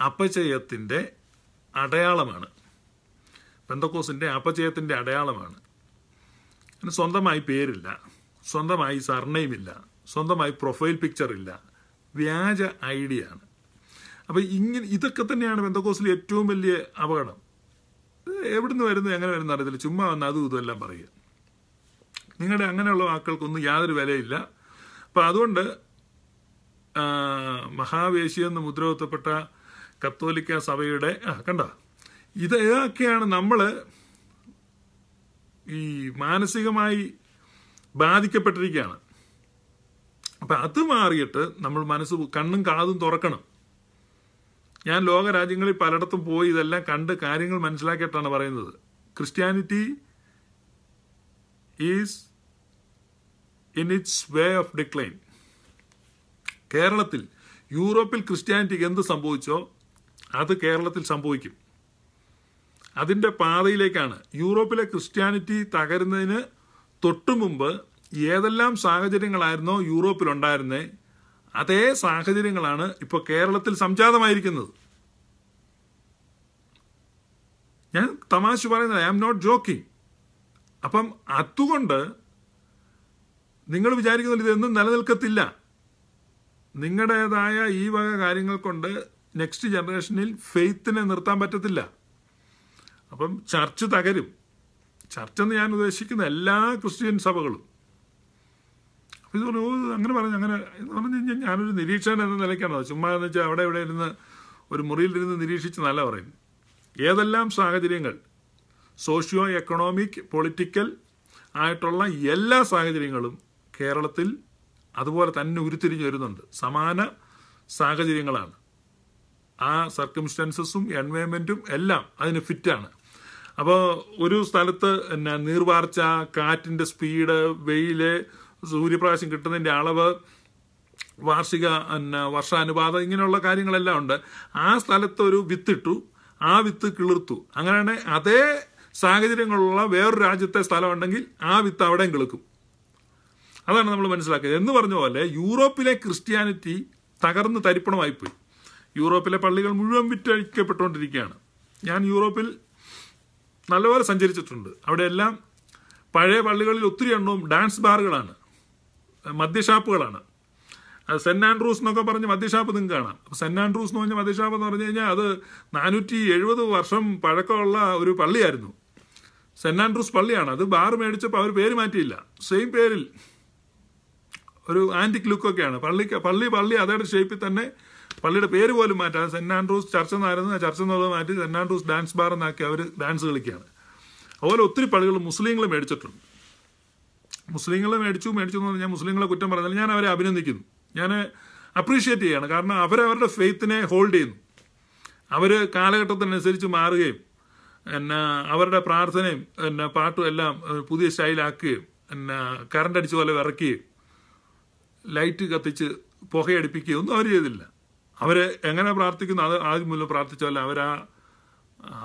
അപചയത്തിൻ്റെ അടയാളമാണ് പെന്തക്കോസിൻ്റെ അപചയത്തിൻ്റെ അടയാളമാണ് പിന്നെ സ്വന്തമായി പേരില്ല സ്വന്തമായി സർനെയിം ഇല്ല സ്വന്തമായി പ്രൊഫൈൽ പിക്ചർ ഇല്ല വ്യാജ ഐഡിയാണ് അപ്പോൾ ഇങ്ങനെ ഇതൊക്കെ തന്നെയാണ് ബന്ധക്കോസിൽ ഏറ്റവും വലിയ അപകടം എവിടുന്ന് വരുന്നു എങ്ങനെ വരുന്നു അറിയത്തില്ല ചുമ്മാ വന്ന് അതും ഇതെല്ലാം പറയുക നിങ്ങളുടെ അങ്ങനെയുള്ള വാക്കുകൾക്കൊന്നും യാതൊരു വിലയില്ല അപ്പം അതുകൊണ്ട് മഹാവേശി എന്ന് മുദ്രകുത്തപ്പെട്ട കത്തോലിക്ക സഭയുടെ ആ കണ്ട ഇതൊക്കെയാണ് നമ്മൾ ഈ മാനസികമായി ബാധിക്കപ്പെട്ടിരിക്കുകയാണ് അപ്പം അത് മാറിയിട്ട് നമ്മൾ മനസ്സ് കണ്ണും കാതും തുറക്കണം ഞാൻ ലോക രാജ്യങ്ങളിൽ പലയിടത്തും പോയി ഇതെല്ലാം കണ്ട് കാര്യങ്ങൾ മനസ്സിലാക്കിയിട്ടാണ് പറയുന്നത് Christianity is in its way of decline കേരളത്തിൽ യൂറോപ്പിൽ ക്രിസ്ത്യാനിറ്റിക്ക് എന്ത് സംഭവിച്ചോ അത് കേരളത്തിൽ സംഭവിക്കും അതിൻ്റെ പാതയിലേക്കാണ് യൂറോപ്പിലെ ക്രിസ്ത്യാനിറ്റി തകരുന്നതിന് തൊട്ടുമുമ്പ് ഏതെല്ലാം സാഹചര്യങ്ങളായിരുന്നോ യൂറോപ്പിലുണ്ടായിരുന്നത് അതേ സാഹചര്യങ്ങളാണ് ഇപ്പോൾ കേരളത്തിൽ സംജാതമായിരിക്കുന്നത് ഞാൻ തമാശ പറയുന്നത് ഐ ആം നോട്ട് ജോക്കിംഗ് അപ്പം അതുകൊണ്ട് നിങ്ങൾ വിചാരിക്കുന്ന ഇതൊന്നും നിലനിൽക്കത്തില്ല നിങ്ങളുടേതായ ഈ വക കാര്യങ്ങൾ കൊണ്ട് നെക്സ്റ്റ് ജനറേഷനിൽ ഫെയ്ത്തിനെ നിർത്താൻ പറ്റത്തില്ല അപ്പം ചർച്ച് തകരും എന്ന് ഞാൻ ഉദ്ദേശിക്കുന്ന എല്ലാ ക്രിസ്ത്യൻ സഭകളും ഇത് പറഞ്ഞു അങ്ങനെ പറഞ്ഞു അങ്ങനെ എന്ന് പറഞ്ഞു കഴിഞ്ഞാൽ ഞാനൊരു നിരീക്ഷകൻ എന്ന നിലയ്ക്കാണ് ചുമ്മാ എന്ന് വെച്ചാൽ അവിടെ ഇവിടെ ഇരുന്ന് ഒരു മുറിയിലിരുന്ന് നിരീക്ഷിച്ച് നല്ല പറയും ഏതെല്ലാം സാഹചര്യങ്ങൾ സോഷ്യോ എക്കണോമിക് പൊളിറ്റിക്കൽ ആയിട്ടുള്ള എല്ലാ സാഹചര്യങ്ങളും കേരളത്തിൽ അതുപോലെ തന്നെ ഉരുത്തിരിഞ്ഞു വരുന്നുണ്ട് സമാന സാഹചര്യങ്ങളാണ് ആ സർക്കംസ്റ്റൻസസും എൻവയൺമെൻറ്റും എല്ലാം അതിന് ഫിറ്റാണ് അപ്പോൾ ഒരു സ്ഥലത്ത് പിന്നെ നീർവാർച്ച കാറ്റിൻ്റെ സ്പീഡ് വെയില് സൂര്യപ്രകാശം കിട്ടുന്നതിൻ്റെ അളവ് വാർഷിക പിന്നെ വർഷാനുപാതം ഇങ്ങനെയുള്ള കാര്യങ്ങളെല്ലാം ഉണ്ട് ആ സ്ഥലത്ത് ഒരു വിത്തിട്ടു ആ വിത്ത് കിളിർത്തു അങ്ങനെയാണ് അതേ സാഹചര്യങ്ങളുള്ള വേറൊരു രാജ്യത്തെ സ്ഥലമുണ്ടെങ്കിൽ ആ വിത്ത് അവിടെയും കിളിക്കും അതാണ് നമ്മൾ മനസ്സിലാക്കിയത് എന്ന് പറഞ്ഞ പോലെ യൂറോപ്പിലെ ക്രിസ്ത്യാനിറ്റി തകർന്ന് തരിപ്പണമായിപ്പോയി യൂറോപ്പിലെ പള്ളികൾ മുഴുവൻ വിറ്റഴിക്കപ്പെട്ടുകൊണ്ടിരിക്കുകയാണ് ഞാൻ യൂറോപ്പിൽ നല്ലപോലെ സഞ്ചരിച്ചിട്ടുണ്ട് അവിടെയെല്ലാം പഴയ പള്ളികളിൽ ഒത്തിരി എണ്ണവും ഡാൻസ് ബാറുകളാണ് മദ്യഷാപ്പുകളാണ് സെൻറ്റ് ആൻഡ്രൂസ് എന്നൊക്കെ പറഞ്ഞ് മദ്യഷാപ്പ് നിങ്ങൾക്ക് കാണാം അപ്പോൾ സെൻറ്റ് ആൻഡ്രൂസ് എന്ന് പറഞ്ഞ മദ്യഷാപ്പ് എന്ന് പറഞ്ഞു കഴിഞ്ഞാൽ അത് നാനൂറ്റി എഴുപത് വർഷം പഴക്കമുള്ള ഒരു പള്ളിയായിരുന്നു സെൻറ്റ് ആൻഡ്രൂസ് പള്ളിയാണ് അത് ബാർ മേടിച്ചപ്പോൾ അവർ പേര് മാറ്റിയില്ല സെയിം പേരിൽ ഒരു ആൻറ്റിക് ലുക്കൊക്കെയാണ് പള്ളിക്ക് പള്ളി പള്ളി അതേ ഷേപ്പിൽ തന്നെ പള്ളിയുടെ പേര് പോലും മാറ്റാൻ സെൻറ് ആൻഡ്രൂസ് ചർച്ച് എന്നായിരുന്നു ചർച്ച് എന്നുള്ളത് മാറ്റി സെൻറ് ആൻഡ്രൂസ് ഡാൻസ് ബാർ എന്നാക്കി അവർ ഡാൻസ് കളിക്കുകയാണ് അതുപോലെ ഒത്തിരി പള്ളികൾ മുസ്ലിങ്ങൾ മേടിച്ചിട്ടുണ്ട് മുസ്ലിങ്ങൾ മേടിച്ചു മേടിച്ചു എന്ന് പറഞ്ഞാൽ മുസ്ലിങ്ങളെ കുറ്റം പറഞ്ഞാൽ ഞാൻ അവരെ അഭിനന്ദിക്കുന്നു ഞാൻ അപ്രീഷിയേറ്റ് ചെയ്യാണ് കാരണം അവരവരുടെ ഫെയ്ത്തിനെ ഹോൾഡ് ചെയ്യുന്നു അവർ കാലഘട്ടത്തിനനുസരിച്ച് മാറുകയും എന്നാ അവരുടെ പ്രാർത്ഥനയും എന്നാ പാട്ടും എല്ലാം പുതിയ സ്റ്റൈലാക്കുകയും എന്നാ കറണ്ട് അടിച്ച് പോലെ വിറക്കുകയും ലൈറ്റ് കത്തിച്ച് പുകയടിപ്പിക്കുകയും ഒന്നും അവർ ചെയ്തില്ല അവർ എങ്ങനെ പ്രാർത്ഥിക്കുന്നു അത് ആദ്യം മുന്നിൽ പ്രാർത്ഥിച്ചല്ല അവർ ആ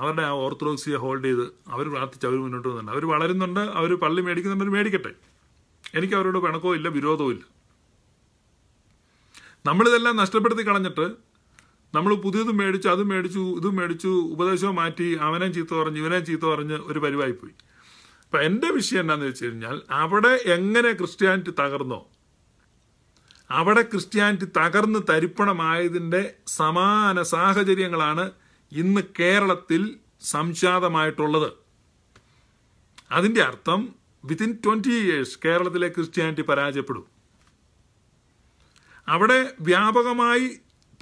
അവരുടെ ആ ഓർത്തഡോക്സിയെ ഹോൾഡ് ചെയ്ത് അവർ പ്രാർത്ഥിച്ച് അവർ മുന്നോട്ട് വന്നു അവർ വളരുന്നുണ്ട് അവർ പള്ളി മേടിക്കുന്നുണ്ട് മേടിക്കട്ടെ എനിക്ക് അവരോട് പിണക്കവും ഇല്ല വിരോധവും ഇല്ല നമ്മളിതെല്ലാം നഷ്ടപ്പെടുത്തി കളഞ്ഞിട്ട് നമ്മൾ പുതിയതും മേടിച്ചു അതും മേടിച്ചു ഇതും മേടിച്ചു ഉപദേശവും മാറ്റി അവനെ ചീത്ത പറഞ്ഞു ഇവനെ ചീത്ത പറഞ്ഞ് ഒരു പോയി അപ്പം എൻ്റെ വിഷയം എന്താണെന്ന് വെച്ച് കഴിഞ്ഞാൽ അവിടെ എങ്ങനെ ക്രിസ്ത്യാനിറ്റി തകർന്നോ അവിടെ ക്രിസ്ത്യാനിറ്റി തകർന്ന് തരിപ്പണമായതിൻ്റെ സമാന സാഹചര്യങ്ങളാണ് ഇന്ന് കേരളത്തിൽ സംജാതമായിട്ടുള്ളത് അതിൻ്റെ അർത്ഥം വിത്തിൻ ട്വൻറ്റി ഇയേഴ്സ് കേരളത്തിലെ ക്രിസ്ത്യാനിറ്റി പരാജയപ്പെടും അവിടെ വ്യാപകമായി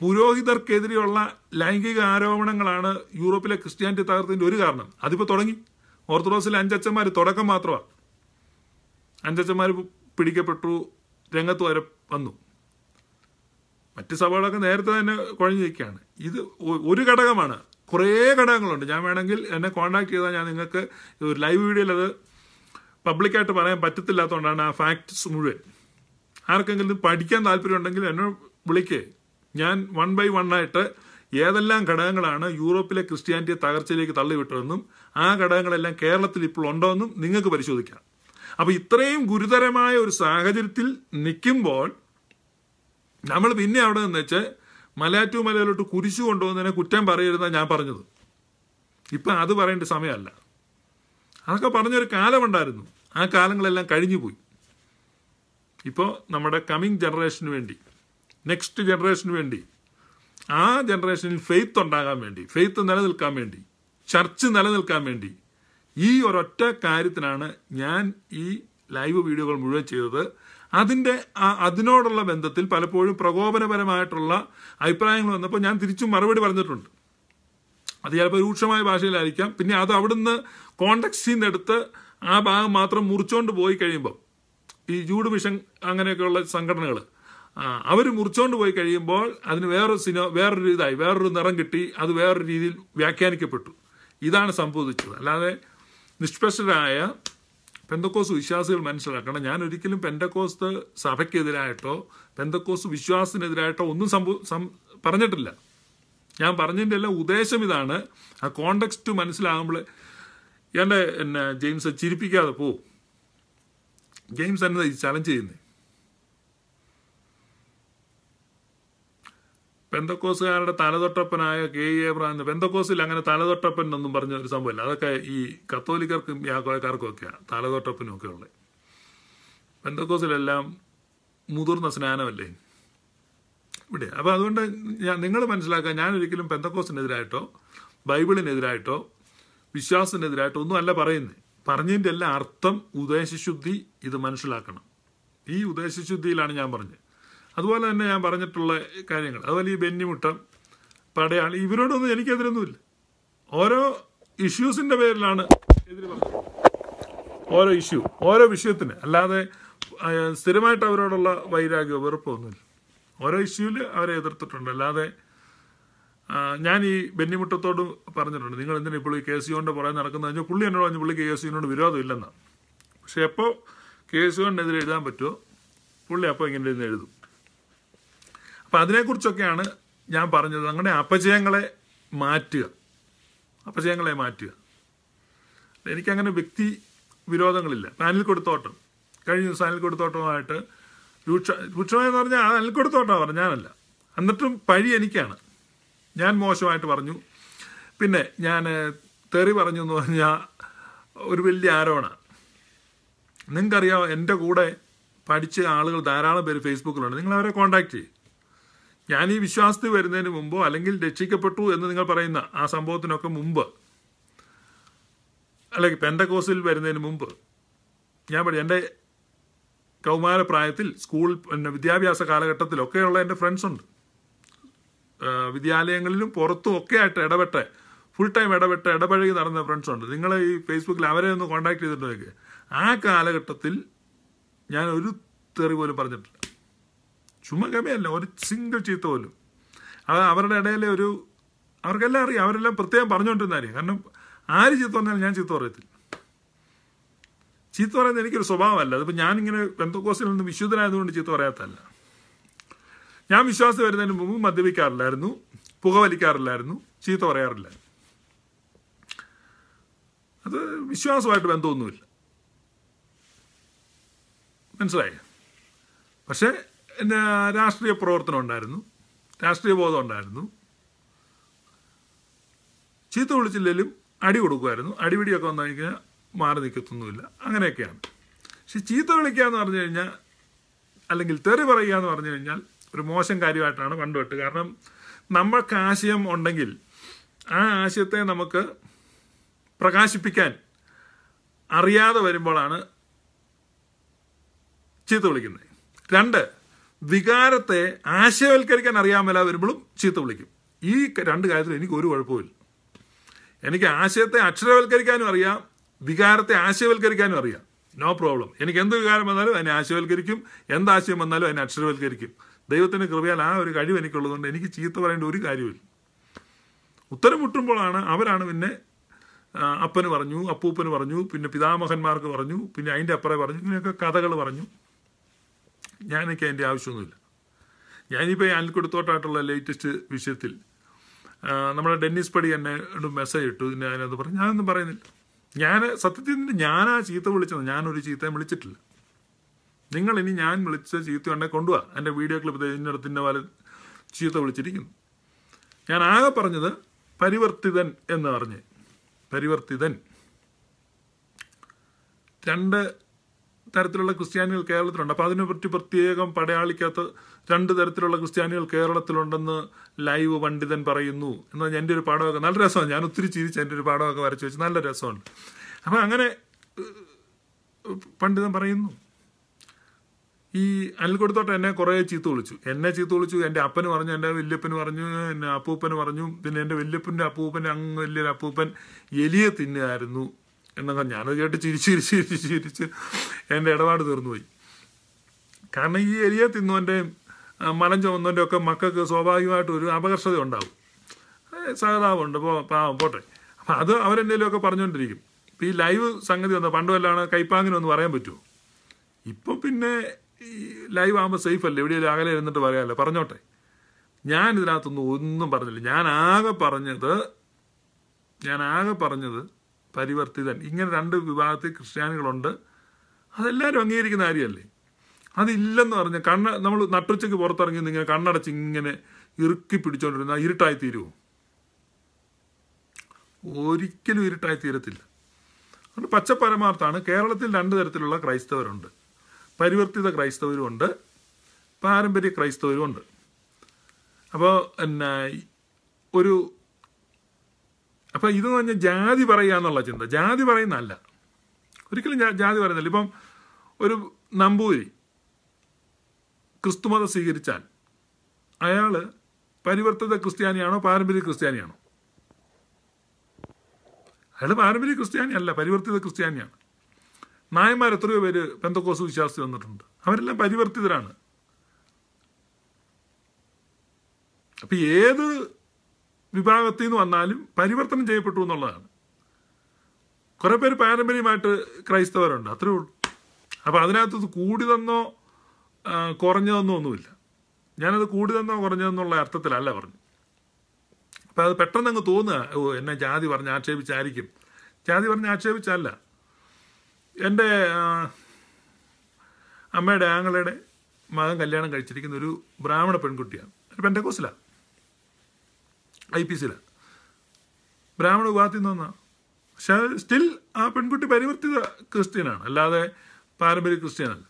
പുരോഹിതർക്കെതിരെയുള്ള ലൈംഗിക ആരോപണങ്ങളാണ് യൂറോപ്പിലെ ക്രിസ്ത്യാനിറ്റി തകർത്തതിൻ്റെ ഒരു കാരണം അതിപ്പോൾ തുടങ്ങി ഓർത്തഡോക്സിലെ അഞ്ചച്ചന്മാർ തുടക്കം മാത്രമാണ് അഞ്ചച്ചന്മാർ പിടിക്കപ്പെട്ടു രംഗത്ത് വരെ വന്നു മറ്റ് സഭകളൊക്കെ നേരത്തെ തന്നെ കുഴഞ്ഞിരിക്കുകയാണ് ഇത് ഒരു ഘടകമാണ് കുറേ ഘടകങ്ങളുണ്ട് ഞാൻ വേണമെങ്കിൽ എന്നെ കോൺടാക്ട് ചെയ്താൽ ഞാൻ നിങ്ങൾക്ക് ഒരു ലൈവ് വീഡിയോയിൽ അത് പബ്ലിക്കായിട്ട് പറയാൻ പറ്റത്തില്ലാത്തതുകൊണ്ടാണ് ആ ഫാക്ട്സ് മുഴുവൻ ആർക്കെങ്കിലും പഠിക്കാൻ താല്പര്യമുണ്ടെങ്കിൽ എന്നെ വിളിക്കേ ഞാൻ വൺ ബൈ വൺ ആയിട്ട് ഏതെല്ലാം ഘടകങ്ങളാണ് യൂറോപ്പിലെ ക്രിസ്ത്യാനിറ്റിയെ തകർച്ചയിലേക്ക് തള്ളിവിട്ടതെന്നും ആ ഘടകങ്ങളെല്ലാം കേരളത്തിൽ ഇപ്പോൾ ഉണ്ടോ എന്നും നിങ്ങൾക്ക് പരിശോധിക്കാം അപ്പോൾ ഇത്രയും ഗുരുതരമായ ഒരു സാഹചര്യത്തിൽ നിൽക്കുമ്പോൾ നമ്മൾ പിന്നെ അവിടെ നിന്ന് വെച്ച് മലയാറ്റു മലയിലോട്ട് കുരിശു കൊണ്ടുപോകുന്നതിനെ കുറ്റം പറയരുതാണ് ഞാൻ പറഞ്ഞത് ഇപ്പം അത് പറയേണ്ട സമയമല്ല അതൊക്കെ പറഞ്ഞൊരു കാലമുണ്ടായിരുന്നു ആ കാലങ്ങളെല്ലാം കഴിഞ്ഞുപോയി ഇപ്പോൾ നമ്മുടെ കമ്മിങ് ജനറേഷന് വേണ്ടി നെക്സ്റ്റ് ജനറേഷന് വേണ്ടി ആ ജനറേഷനിൽ ഫെയ്ത്ത് ഉണ്ടാകാൻ വേണ്ടി ഫെയ്ത്ത് നിലനിൽക്കാൻ വേണ്ടി ചർച്ച് നിലനിൽക്കാൻ വേണ്ടി ഈ ഒരൊറ്റ കാര്യത്തിനാണ് ഞാൻ ഈ ലൈവ് വീഡിയോകൾ മുഴുവൻ ചെയ്തത് അതിൻ്റെ അതിനോടുള്ള ബന്ധത്തിൽ പലപ്പോഴും പ്രകോപനപരമായിട്ടുള്ള അഭിപ്രായങ്ങൾ വന്നപ്പോൾ ഞാൻ തിരിച്ചും മറുപടി പറഞ്ഞിട്ടുണ്ട് അത് ചിലപ്പോൾ രൂക്ഷമായ ഭാഷയിലായിരിക്കാം പിന്നെ അത് അവിടുന്ന് കോണ്ടക്സ്റ്റിൽ നിന്ന് എടുത്ത് ആ ഭാഗം മാത്രം മുറിച്ചുകൊണ്ട് പോയി കഴിയുമ്പോൾ ഈ ജൂഡ് മിഷൻ അങ്ങനെയൊക്കെയുള്ള സംഘടനകൾ അവർ മുറിച്ചുകൊണ്ട് പോയി കഴിയുമ്പോൾ അതിന് വേറൊരു സിനോ വേറൊരു ഇതായി വേറൊരു നിറം കിട്ടി അത് വേറൊരു രീതിയിൽ വ്യാഖ്യാനിക്കപ്പെട്ടു ഇതാണ് സംഭവിച്ചത് അല്ലാതെ നിഷ്പക്ഷരായ പെന്തക്കോസ് വിശ്വാസികൾ മനസ്സിലാക്കണം ഞാൻ ഒരിക്കലും പെന്തക്കോസ് സഭയ്ക്കെതിരായിട്ടോ പെന്തക്കോസ് വിശ്വാസത്തിനെതിരായിട്ടോ ഒന്നും സംഭവ പറഞ്ഞിട്ടില്ല ഞാൻ പറഞ്ഞതിൻ്റെ എല്ലാം ഉദ്ദേശം ഇതാണ് ആ കോണ്ടെക്സ്റ്റ് മനസ്സിലാകുമ്പോൾ എൻ്റെ എന്നെ ജെയിംസ് ചിരിപ്പിക്കാതെ പോവും ജെയിംസ് എന്നത് ചലഞ്ച് ചെയ്യുന്നേ പെന്തക്കോസുകാരുടെ തലതൊട്ടപ്പനായ കെ ഇ എബ്രാഹിം പെന്തക്കോസിൽ അങ്ങനെ തലതൊട്ടപ്പൻ എന്നൊന്നും പറഞ്ഞ ഒരു സംഭവമില്ല അതൊക്കെ ഈ കത്തോലിക്കർക്കും യാക്കോയക്കാർക്കും ഒക്കെയാണ് തലതൊട്ടപ്പനും ഒക്കെ ഉള്ളത് പെന്തക്കോസിലെല്ലാം മുതിർന്ന സ്നാനമല്ലേ ഇവിടെ അപ്പോൾ അതുകൊണ്ട് ഞാൻ നിങ്ങൾ മനസ്സിലാക്കുക ഞാനൊരിക്കലും പെന്തക്കോസിനെതിരായിട്ടോ ബൈബിളിനെതിരായിട്ടോ വിശ്വാസത്തിനെതിരായിട്ടോ ഒന്നുമല്ല പറയുന്നത് പറഞ്ഞതിൻ്റെ എല്ലാം അർത്ഥം ഉദ്ദേശശുദ്ധി ഇത് മനസ്സിലാക്കണം ഈ ഉദ്ദേശശുദ്ധിയിലാണ് ഞാൻ പറഞ്ഞത് അതുപോലെ തന്നെ ഞാൻ പറഞ്ഞിട്ടുള്ള കാര്യങ്ങൾ അതുപോലെ ഈ ബെന്നിമുട്ടം പടയാളി ഇവരോടൊന്നും എനിക്കെതിരൊന്നുമില്ല ഓരോ ഇഷ്യൂസിൻ്റെ പേരിലാണ് എതിര് ഓരോ ഇഷ്യൂ ഓരോ വിഷയത്തിന് അല്ലാതെ സ്ഥിരമായിട്ട് അവരോടുള്ള വൈരാഗ്യം വെറുപ്പൊന്നുമില്ല ഓരോ ഇഷ്യൂവിൽ അവരെ എതിർത്തിട്ടുണ്ട് അല്ലാതെ ഞാൻ ഈ ബെന്നിമുട്ടത്തോട് പറഞ്ഞിട്ടുണ്ട് നിങ്ങൾ എന്തിനാ ഇപ്പോൾ ഈ കെ സി ഒൻ്റെ പുറകെ നടക്കുന്നത് കഴിഞ്ഞാൽ പുള്ളി എന്നോട് പറഞ്ഞു പുള്ളി കെ സി ഒനോട് വിരോധമില്ലെന്നാണ് പക്ഷേ എപ്പോൾ കെ സി എതിരെ എഴുതാൻ പറ്റുമോ പുള്ളി അപ്പോൾ ഇങ്ങനെ എഴുതും അപ്പം അതിനെക്കുറിച്ചൊക്കെയാണ് ഞാൻ പറഞ്ഞത് അങ്ങനെ അപജയങ്ങളെ മാറ്റുക അപജയങ്ങളെ മാറ്റുക എനിക്കങ്ങനെ വ്യക്തി വിരോധങ്ങളില്ല അനിൽ കൊടുത്തോട്ടം കഴിഞ്ഞ ദിവസം അനിൽ കൊടുത്തോട്ടവുമായിട്ട് രൂക്ഷ രൂക്ഷമായെന്ന് പറഞ്ഞാൽ അനിൽ കൊടുത്തോട്ടമാണ് പറഞ്ഞു ഞാനല്ല എന്നിട്ടും പഴി എനിക്കാണ് ഞാൻ മോശമായിട്ട് പറഞ്ഞു പിന്നെ ഞാൻ തെറി പറഞ്ഞു എന്ന് പറഞ്ഞാൽ ഒരു വലിയ ആരോണാണ് നിങ്ങൾക്കറിയാം എൻ്റെ കൂടെ പഠിച്ച ആളുകൾ ധാരാളം പേര് ഫേസ്ബുക്കിലുണ്ട് നിങ്ങൾ അവരെ കോൺടാക്ട് ചെയ്യും ഞാൻ ഈ വിശ്വാസത്തിൽ വരുന്നതിന് മുമ്പോ അല്ലെങ്കിൽ രക്ഷിക്കപ്പെട്ടു എന്ന് നിങ്ങൾ പറയുന്ന ആ സംഭവത്തിനൊക്കെ മുമ്പ് അല്ലെങ്കിൽ പെന്തക്കോസിൽ വരുന്നതിന് മുമ്പ് ഞാൻ പറയും എൻ്റെ കൗമാരപ്രായത്തിൽ സ്കൂൾ പിന്നെ വിദ്യാഭ്യാസ കാലഘട്ടത്തിലൊക്കെയുള്ള എൻ്റെ ഫ്രണ്ട്സ് ഉണ്ട് വിദ്യാലയങ്ങളിലും പുറത്തും ഒക്കെ ആയിട്ട് ഇടപെട്ട് ഫുൾ ടൈം ഇടപെട്ട് ഇടപഴകി നടന്ന ഫ്രണ്ട്സ് ഉണ്ട് നിങ്ങൾ ഈ ഫേസ്ബുക്കിൽ അവരെ ഒന്ന് കോൺടാക്ട് ചെയ്തിട്ടുണ്ടെങ്കിൽ ആ കാലഘട്ടത്തിൽ ഞാൻ ഒരു തെറി പോലും പറഞ്ഞിട്ടില്ല ചുമ്മാ കമ്മിയല്ല ഒരു സിംഗിൾ ചീത്ത പോലും അത് അവരുടെ ഇടയിൽ ഒരു അവർക്കെല്ലാം അറിയാം അവരെല്ലാം പ്രത്യേകം പറഞ്ഞുകൊണ്ടിരുന്ന കാര്യം കാരണം ആര് ചീത്ത പറഞ്ഞാലും ഞാൻ ചീത്ത പറയത്തില്ല ചീത്ത പറയുന്നത് എനിക്കൊരു സ്വഭാവമല്ല അതിപ്പോൾ ഞാനിങ്ങനെ ബന്ധുക്കോസിൽ നിന്ന് വിശുദ്ധനായതുകൊണ്ട് ചീത്ത പറയാത്തല്ല ഞാൻ വിശ്വാസം വരുന്നതിന് മുമ്പ് മദ്യപിക്കാറില്ലായിരുന്നു പുകവലിക്കാറില്ലായിരുന്നു ചീത്ത പറയാറില്ല അത് വിശ്വാസമായിട്ട് ബന്ധമൊന്നുമില്ല മനസ്സിലായി പക്ഷേ പിന്നെ രാഷ്ട്രീയ പ്രവർത്തനം ഉണ്ടായിരുന്നു രാഷ്ട്രീയ ബോധം ഉണ്ടായിരുന്നു ചീത്ത വിളിച്ചില്ലെങ്കിലും അടി കൊടുക്കുമായിരുന്നു അടിപിടിയൊക്കെ വന്നു കഴിഞ്ഞാൽ മാറി നിൽക്കത്തൊന്നുമില്ല അങ്ങനെയൊക്കെയാണ് പക്ഷെ ചീത്ത വിളിക്കുക എന്ന് പറഞ്ഞു കഴിഞ്ഞാൽ അല്ലെങ്കിൽ തെറി പറയുക എന്ന് പറഞ്ഞു കഴിഞ്ഞാൽ ഒരു മോശം കാര്യമായിട്ടാണ് കണ്ടുപെട്ട് കാരണം നമ്മൾക്ക് ആശയം ഉണ്ടെങ്കിൽ ആ ആശയത്തെ നമുക്ക് പ്രകാശിപ്പിക്കാൻ അറിയാതെ വരുമ്പോഴാണ് ചീത്ത വിളിക്കുന്നത് രണ്ട് വികാരത്തെ ആശയവൽക്കരിക്കാൻ അറിയാൻ മേല വരുമ്പോഴും ചീത്ത വിളിക്കും ഈ രണ്ട് കാര്യത്തിൽ എനിക്ക് ഒരു കുഴപ്പമില്ല എനിക്ക് ആശയത്തെ അക്ഷരവൽക്കരിക്കാനും അറിയാം വികാരത്തെ ആശയവൽക്കരിക്കാനും അറിയാം നോ പ്രോബ്ലം എനിക്ക് എന്ത് വികാരം വന്നാലും അതിനെ ആശയവൽക്കരിക്കും എന്ത് ആശയം വന്നാലും അതിനെ അക്ഷരവൽക്കരിക്കും ദൈവത്തിന്റെ കൃപയാൽ ആ ഒരു കഴിവ് എനിക്കുള്ളതുകൊണ്ട് എനിക്ക് ചീത്ത പറയേണ്ട ഒരു കാര്യമില്ല ഉത്തരം മുട്ടുമ്പോഴാണ് അവരാണ് പിന്നെ അപ്പന് പറഞ്ഞു അപ്പൂപ്പന് പറഞ്ഞു പിന്നെ പിതാമഹന്മാർക്ക് പറഞ്ഞു പിന്നെ അതിൻ്റെ അപ്പറെ പറഞ്ഞു ഇങ്ങനെയൊക്കെ കഥകൾ പറഞ്ഞു ഞാൻ എനിക്ക് അതിൻ്റെ ആവശ്യമൊന്നുമില്ല ഞാനിപ്പോൾ അയൽക്കുടത്തോട്ടായിട്ടുള്ള ലേറ്റസ്റ്റ് വിഷയത്തിൽ നമ്മുടെ ഡെന്നിസ് പടി എന്നെ മെസ്സേജ് ഇട്ടു ഞാനത് പറഞ്ഞു ഞാനൊന്നും പറയുന്നില്ല ഞാൻ സത്യത്തിൽ ഞാനാ ചീത്ത വിളിച്ചത് ഞാനൊരു ചീത്തയും വിളിച്ചിട്ടില്ല നിങ്ങൾ ഇനി ഞാൻ വിളിച്ച ചീത്ത ഉണ്ടെ കൊണ്ടുപോകാം എൻ്റെ വീഡിയോ ക്ലിപ്പ് ഇതിനടുത്തിൻ്റെ പോലെ ചീത്ത വിളിച്ചിരിക്കുന്നു ഞാൻ ആകെ പറഞ്ഞത് പരിവർത്തിതൻ എന്ന് പറഞ്ഞ് പരിവർത്തിതൻ രണ്ട് തരത്തിലുള്ള ക്രിസ്ത്യാനികൾ കേരളത്തിലുണ്ട് അപ്പോൾ അതിനെപ്പറ്റി പ്രത്യേകം പടയാളിക്കാത്ത രണ്ട് തരത്തിലുള്ള ക്രിസ്ത്യാനികൾ കേരളത്തിലുണ്ടെന്ന് ലൈവ് പണ്ഡിതൻ പറയുന്നു എന്നാൽ എൻ്റെ ഒരു പാഠമൊക്കെ നല്ല രസമാണ് ഞാൻ ഒത്തിരി ചിരിച്ച് എൻ്റെ ഒരു പാഠമൊക്കെ വരച്ചു വെച്ച് നല്ല രസമുണ്ട് അപ്പം അങ്ങനെ പണ്ഡിതൻ പറയുന്നു ഈ അനിൽക്കൊടുത്തോട്ട് എന്നെ കുറേ ചീത്ത വിളിച്ചു എന്നെ ചീത്ത വിളിച്ചു എൻ്റെ അപ്പന് പറഞ്ഞു എൻ്റെ വല്യപ്പന് പറഞ്ഞു പിന്നെ അപ്പൂപ്പന് പറഞ്ഞു പിന്നെ എൻ്റെ വല്യപ്പൻ്റെ അപ്പൂപ്പൻ അങ്ങ് വലിയൊരു അപ്പൂപ്പൻ എലിയെ തിന്നായിരുന്നു എന്നൊക്കെ ഞാനത് കേട്ട് ചിരിച്ച് ചിരിച്ച് ചിരിച്ച് ചിരിച്ച് എൻ്റെ ഇടപാട് തീർന്നുപോയി കാരണം ഈ എലിയെ തിന്നവൻ്റെ മലം ചുമന്നവൻ്റെ ഒക്കെ മക്കൾക്ക് സ്വാഭാവികമായിട്ട് ഒരു അപകർഷത ഉണ്ടാവും സഹതാപമുണ്ട് പോ പോട്ടെ അപ്പം അത് അവരെന്തെങ്കിലുമൊക്കെ പറഞ്ഞുകൊണ്ടിരിക്കും ഇപ്പം ഈ ലൈവ് സംഗതി വന്ന പണ്ട് വല്ലാണ് കൈപ്പാങ്ങിനൊന്ന് പറയാൻ പറ്റുമോ ഇപ്പം പിന്നെ ഈ ലൈവ് ആകുമ്പോൾ സേഫ് അല്ലേ എവിടെയെങ്കിലും അകലെ ഇരുന്നിട്ട് പറയാമല്ലോ പറഞ്ഞോട്ടെ ഞാൻ ഇതിനകത്തൊന്നും ഒന്നും പറഞ്ഞില്ല ഞാൻ ആകെ പറഞ്ഞത് ഞാൻ ആകെ പറഞ്ഞത് പരിവർത്തിതൻ ഇങ്ങനെ രണ്ട് വിഭാഗത്തിൽ ക്രിസ്ത്യാനികളുണ്ട് അതെല്ലാവരും അംഗീകരിക്കുന്ന കാര്യമല്ലേ അതില്ലെന്ന് പറഞ്ഞ കണ്ണ് നമ്മൾ നട്ടുച്ചയ്ക്ക് പുറത്തിറങ്ങി നിങ്ങൾ കണ്ണടച്ച് ഇങ്ങനെ ഇറുക്കി പിടിച്ചോണ്ടിരുന്ന ഇരുട്ടായി തീരുമോ ഒരിക്കലും ഇരുട്ടായി തീരത്തില്ല അതുകൊണ്ട് പച്ച പരമാർത്ഥാണ് കേരളത്തിൽ രണ്ട് തരത്തിലുള്ള ക്രൈസ്തവരുണ്ട് പരിവർത്തിത ക്രൈസ്തവരുമുണ്ട് പാരമ്പര്യ ക്രൈസ്തവരുമുണ്ട് അപ്പോൾ എന്നാ ഒരു അപ്പം ഇതെന്ന് പറഞ്ഞാൽ ജാതി പറയുക എന്നുള്ള ചിന്ത ജാതി പറയുന്നതല്ല ഒരിക്കലും ജാതി പറയുന്നില്ല ഇപ്പം ഒരു നമ്പൂതിരി ക്രിസ്തുമതം സ്വീകരിച്ചാൽ അയാൾ പരിവർത്തിത ക്രിസ്ത്യാനിയാണോ പാരമ്പര്യ ക്രിസ്ത്യാനിയാണോ അയാൾ പാരമ്പര്യ ക്രിസ്ത്യാനിയല്ല പരിവർത്തിത ക്രിസ്ത്യാനിയാണ് നായന്മാർ എത്രയോ പേര് പെന്തക്കോസ് വിശ്വാസത്തിൽ വന്നിട്ടുണ്ട് അവരെല്ലാം പരിവർത്തിതരാണ് അപ്പം ഏത് വിഭാഗത്തിൽ നിന്ന് വന്നാലും പരിവർത്തനം ചെയ്യപ്പെട്ടു എന്നുള്ളതാണ് കുറേ പേര് പാരമ്പര്യമായിട്ട് ക്രൈസ്തവരുണ്ട് അത്രേ ഉള്ളൂ അപ്പോൾ അതിനകത്ത് കൂടി തന്നോ കുറഞ്ഞതെന്നോ ഒന്നുമില്ല ഞാനത് കൂടി തന്നോ കുറഞ്ഞതെന്നുള്ള അർത്ഥത്തിലല്ല പറഞ്ഞു അപ്പം അത് പെട്ടെന്ന് അങ്ങ് തോന്നുക ഓ എന്നെ ജാതി പറഞ്ഞ് ആക്ഷേപിച്ചായിരിക്കും ജാതി പറഞ്ഞ് ആക്ഷേപിച്ചല്ല എൻ്റെ അമ്മയുടെ ആങ്ങളുടെ മകൻ കല്യാണം കഴിച്ചിരിക്കുന്ന ഒരു ബ്രാഹ്മണ പെൺകുട്ടിയാണ് ഒരു കോസിലാണ് ഐ പി സിയിൽ ബ്രാഹ്മണ വിഭാഗത്തിൽ നിന്നാണ് പക്ഷെ സ്റ്റിൽ ആ പെൺകുട്ടി പരിവർത്തിത ക്രിസ്ത്യനാണ് അല്ലാതെ പാരമ്പര്യ ക്രിസ്ത്യനല്ല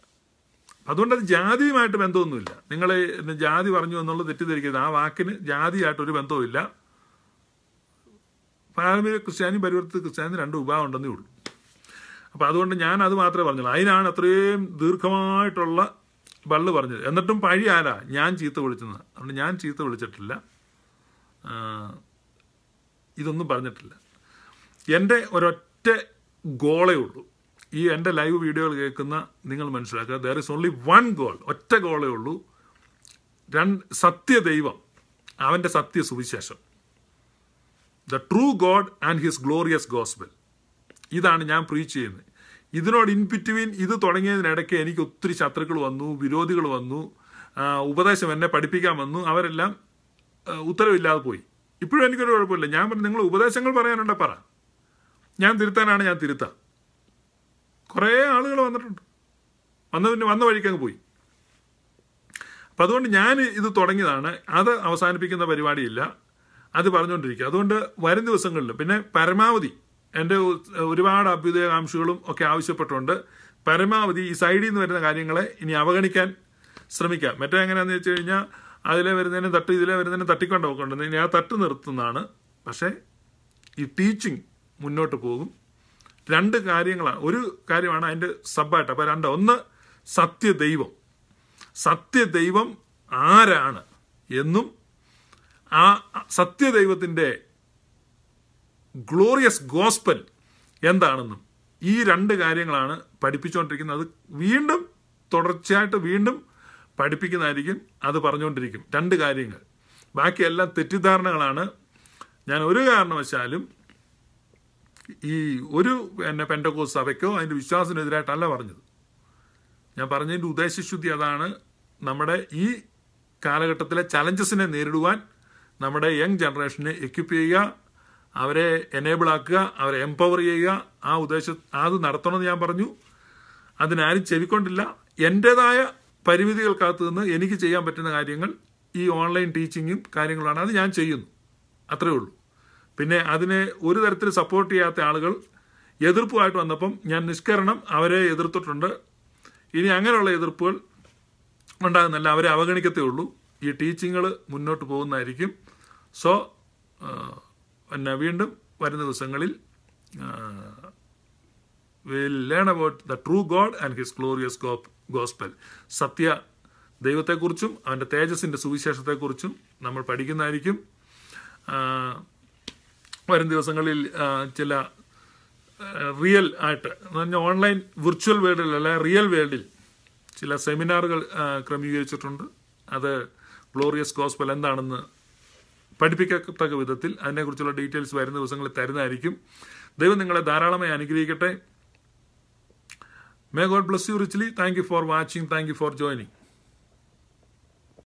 അതുകൊണ്ട് അത് ജാതിയുമായിട്ട് ബന്ധമൊന്നുമില്ല നിങ്ങൾ ജാതി പറഞ്ഞു എന്നുള്ളത് തെറ്റിദ്ധരിക്കരുത് ആ വാക്കിന് ജാതിയായിട്ടൊരു ബന്ധവുമില്ല പാരമ്പര്യ ക്രിസ്ത്യാനി പരിവർത്തിത ക്രിസ്ത്യാനി രണ്ട് വിഭാഗം ഉണ്ടെന്നേ ഉള്ളൂ അപ്പോൾ അതുകൊണ്ട് ഞാൻ അത് മാത്രമേ പറഞ്ഞുള്ളൂ അതിനാണ് അത്രയും ദീർഘമായിട്ടുള്ള ബള്ള് പറഞ്ഞത് എന്നിട്ടും പഴി ആരാ ഞാൻ ചീത്ത വിളിച്ചത് അതുകൊണ്ട് ഞാൻ ചീത്ത വിളിച്ചിട്ടില്ല ഇതൊന്നും പറഞ്ഞിട്ടില്ല എൻ്റെ ഒരൊറ്റ ഗോളേ ഉള്ളൂ ഈ എൻ്റെ ലൈവ് വീഡിയോകൾ കേൾക്കുന്ന നിങ്ങൾ മനസ്സിലാക്കുക there is only one goal ഒറ്റ ഗോളേ ഉള്ളൂ രണ്ട് സത്യദൈവം അവൻ്റെ സത്യ സുവിശേഷം the true God and his glorious gospel ഇതാണ് ഞാൻ പ്രീച്ച് ചെയ്യുന്നത് ഇതിനോട് ഇൻ ബിറ്റ്വീൻ ഇത് തുടങ്ങിയതിനിടയ്ക്ക് എനിക്ക് ഒത്തിരി ശത്രുക്കൾ വന്നു വിരോധികൾ വന്നു ഉപദേശം എന്നെ പഠിപ്പിക്കാൻ വന്നു അവരെല്ലാം ഉത്തരവില്ലാതെ പോയി ഇപ്പോഴും എനിക്കൊരു കുഴപ്പമില്ല ഞാൻ പറഞ്ഞു നിങ്ങൾ ഉപദേശങ്ങൾ പറയാനുണ്ട പറ ഞാൻ തിരുത്താനാണ് ഞാൻ തിരുത്താം കുറേ ആളുകൾ വന്നിട്ടുണ്ട് വന്ന പിന്നെ വന്ന വഴിക്കങ്ങ് പോയി അപ്പം അതുകൊണ്ട് ഞാൻ ഇത് തുടങ്ങിയതാണ് അത് അവസാനിപ്പിക്കുന്ന പരിപാടിയില്ല അത് പറഞ്ഞുകൊണ്ടിരിക്കുക അതുകൊണ്ട് വരും ദിവസങ്ങളിൽ പിന്നെ പരമാവധി എൻ്റെ ഒരുപാട് അഭ്യുദയകാംക്ഷകളും ഒക്കെ ആവശ്യപ്പെട്ടുകൊണ്ട് പരമാവധി ഈ സൈഡിൽ നിന്ന് വരുന്ന കാര്യങ്ങളെ ഇനി അവഗണിക്കാൻ ശ്രമിക്കാം മറ്റേ എങ്ങനെയാണെന്ന് വെച്ച് കഴിഞ്ഞാൽ അതിലെ വരുന്നതിനും തട്ട് ഇതിലെ വരുന്നതിനും തട്ടിക്കൊണ്ട് പോകണ്ടെന്ന് ഞാൻ തട്ട് നിർത്തുന്നതാണ് പക്ഷേ ഈ ടീച്ചിങ് മുന്നോട്ട് പോകും രണ്ട് കാര്യങ്ങളാണ് ഒരു കാര്യമാണ് അതിൻ്റെ സബായിട്ട് അപ്പോൾ രണ്ട് ഒന്ന് സത്യദൈവം സത്യദൈവം ആരാണ് എന്നും ആ സത്യദൈവത്തിൻ്റെ ഗ്ലോറിയസ് ഗോസ്പൽ എന്താണെന്നും ഈ രണ്ട് കാര്യങ്ങളാണ് പഠിപ്പിച്ചുകൊണ്ടിരിക്കുന്നത് അത് വീണ്ടും തുടർച്ചയായിട്ട് വീണ്ടും പഠിപ്പിക്കുന്നതായിരിക്കും അത് പറഞ്ഞുകൊണ്ടിരിക്കും രണ്ട് കാര്യങ്ങൾ ബാക്കിയെല്ലാം തെറ്റിദ്ധാരണകളാണ് ഞാൻ ഒരു കാരണവശാലും ഈ ഒരു എന്നെ പെൻഡക്കോസ് സഭയ്ക്കോ അതിൻ്റെ വിശ്വാസത്തിനെതിരായിട്ടല്ല പറഞ്ഞത് ഞാൻ പറഞ്ഞതിൻ്റെ ഉദ്ദേശശുദ്ധി അതാണ് നമ്മുടെ ഈ കാലഘട്ടത്തിലെ ചലഞ്ചസിനെ നേരിടുവാൻ നമ്മുടെ യങ് ജനറേഷനെ എക്യുപ്പ് ചെയ്യുക അവരെ എനേബിൾ ആക്കുക അവരെ എംപവർ ചെയ്യുക ആ ഉദ്ദേശം അത് നടത്തണമെന്ന് ഞാൻ പറഞ്ഞു അതിനാരും ചെവിക്കൊണ്ടില്ല എൻ്റെതായ പരിമിതികൾക്കകത്ത് നിന്ന് എനിക്ക് ചെയ്യാൻ പറ്റുന്ന കാര്യങ്ങൾ ഈ ഓൺലൈൻ ടീച്ചിങ്ങും കാര്യങ്ങളാണ് അത് ഞാൻ ചെയ്യുന്നു അത്രേ ഉള്ളൂ പിന്നെ അതിനെ ഒരു തരത്തിൽ സപ്പോർട്ട് ചെയ്യാത്ത ആളുകൾ എതിർപ്പുമായിട്ട് വന്നപ്പം ഞാൻ നിഷ്കരണം അവരെ എതിർത്തിട്ടുണ്ട് ഇനി അങ്ങനെയുള്ള എതിർപ്പുകൾ ഉണ്ടാകുന്നില്ല അവരെ അവഗണിക്കത്തേ ഉള്ളൂ ഈ ടീച്ചിങ്ങൾ മുന്നോട്ട് പോകുന്നതായിരിക്കും സോ പിന്നെ വീണ്ടും വരുന്ന ദിവസങ്ങളിൽ will learn about the true God and his glorious ഗോപ്പ് ഗോസ്പൽ സത്യ ദൈവത്തെക്കുറിച്ചും അവൻ്റെ തേജസിൻ്റെ സുവിശേഷത്തെക്കുറിച്ചും നമ്മൾ പഠിക്കുന്നതായിരിക്കും വരും ദിവസങ്ങളിൽ ചില റിയൽ ആയിട്ട് എന്ന് ഓൺലൈൻ വിർച്വൽ വേൾഡിൽ അല്ലെ റിയൽ വേൾഡിൽ ചില സെമിനാറുകൾ ക്രമീകരിച്ചിട്ടുണ്ട് അത് ഗ്ലോറിയസ് ഗോസ്പൽ എന്താണെന്ന് പഠിപ്പിക്കത്തക്ക വിധത്തിൽ അതിനെക്കുറിച്ചുള്ള ഡീറ്റെയിൽസ് വരുന്ന ദിവസങ്ങളിൽ തരുന്നതായിരിക്കും ദൈവം നിങ്ങളെ ധാരാളമായി അനുഗ്രഹിക്കട്ടെ May God bless you richly. Thank you for watching. Thank you for joining.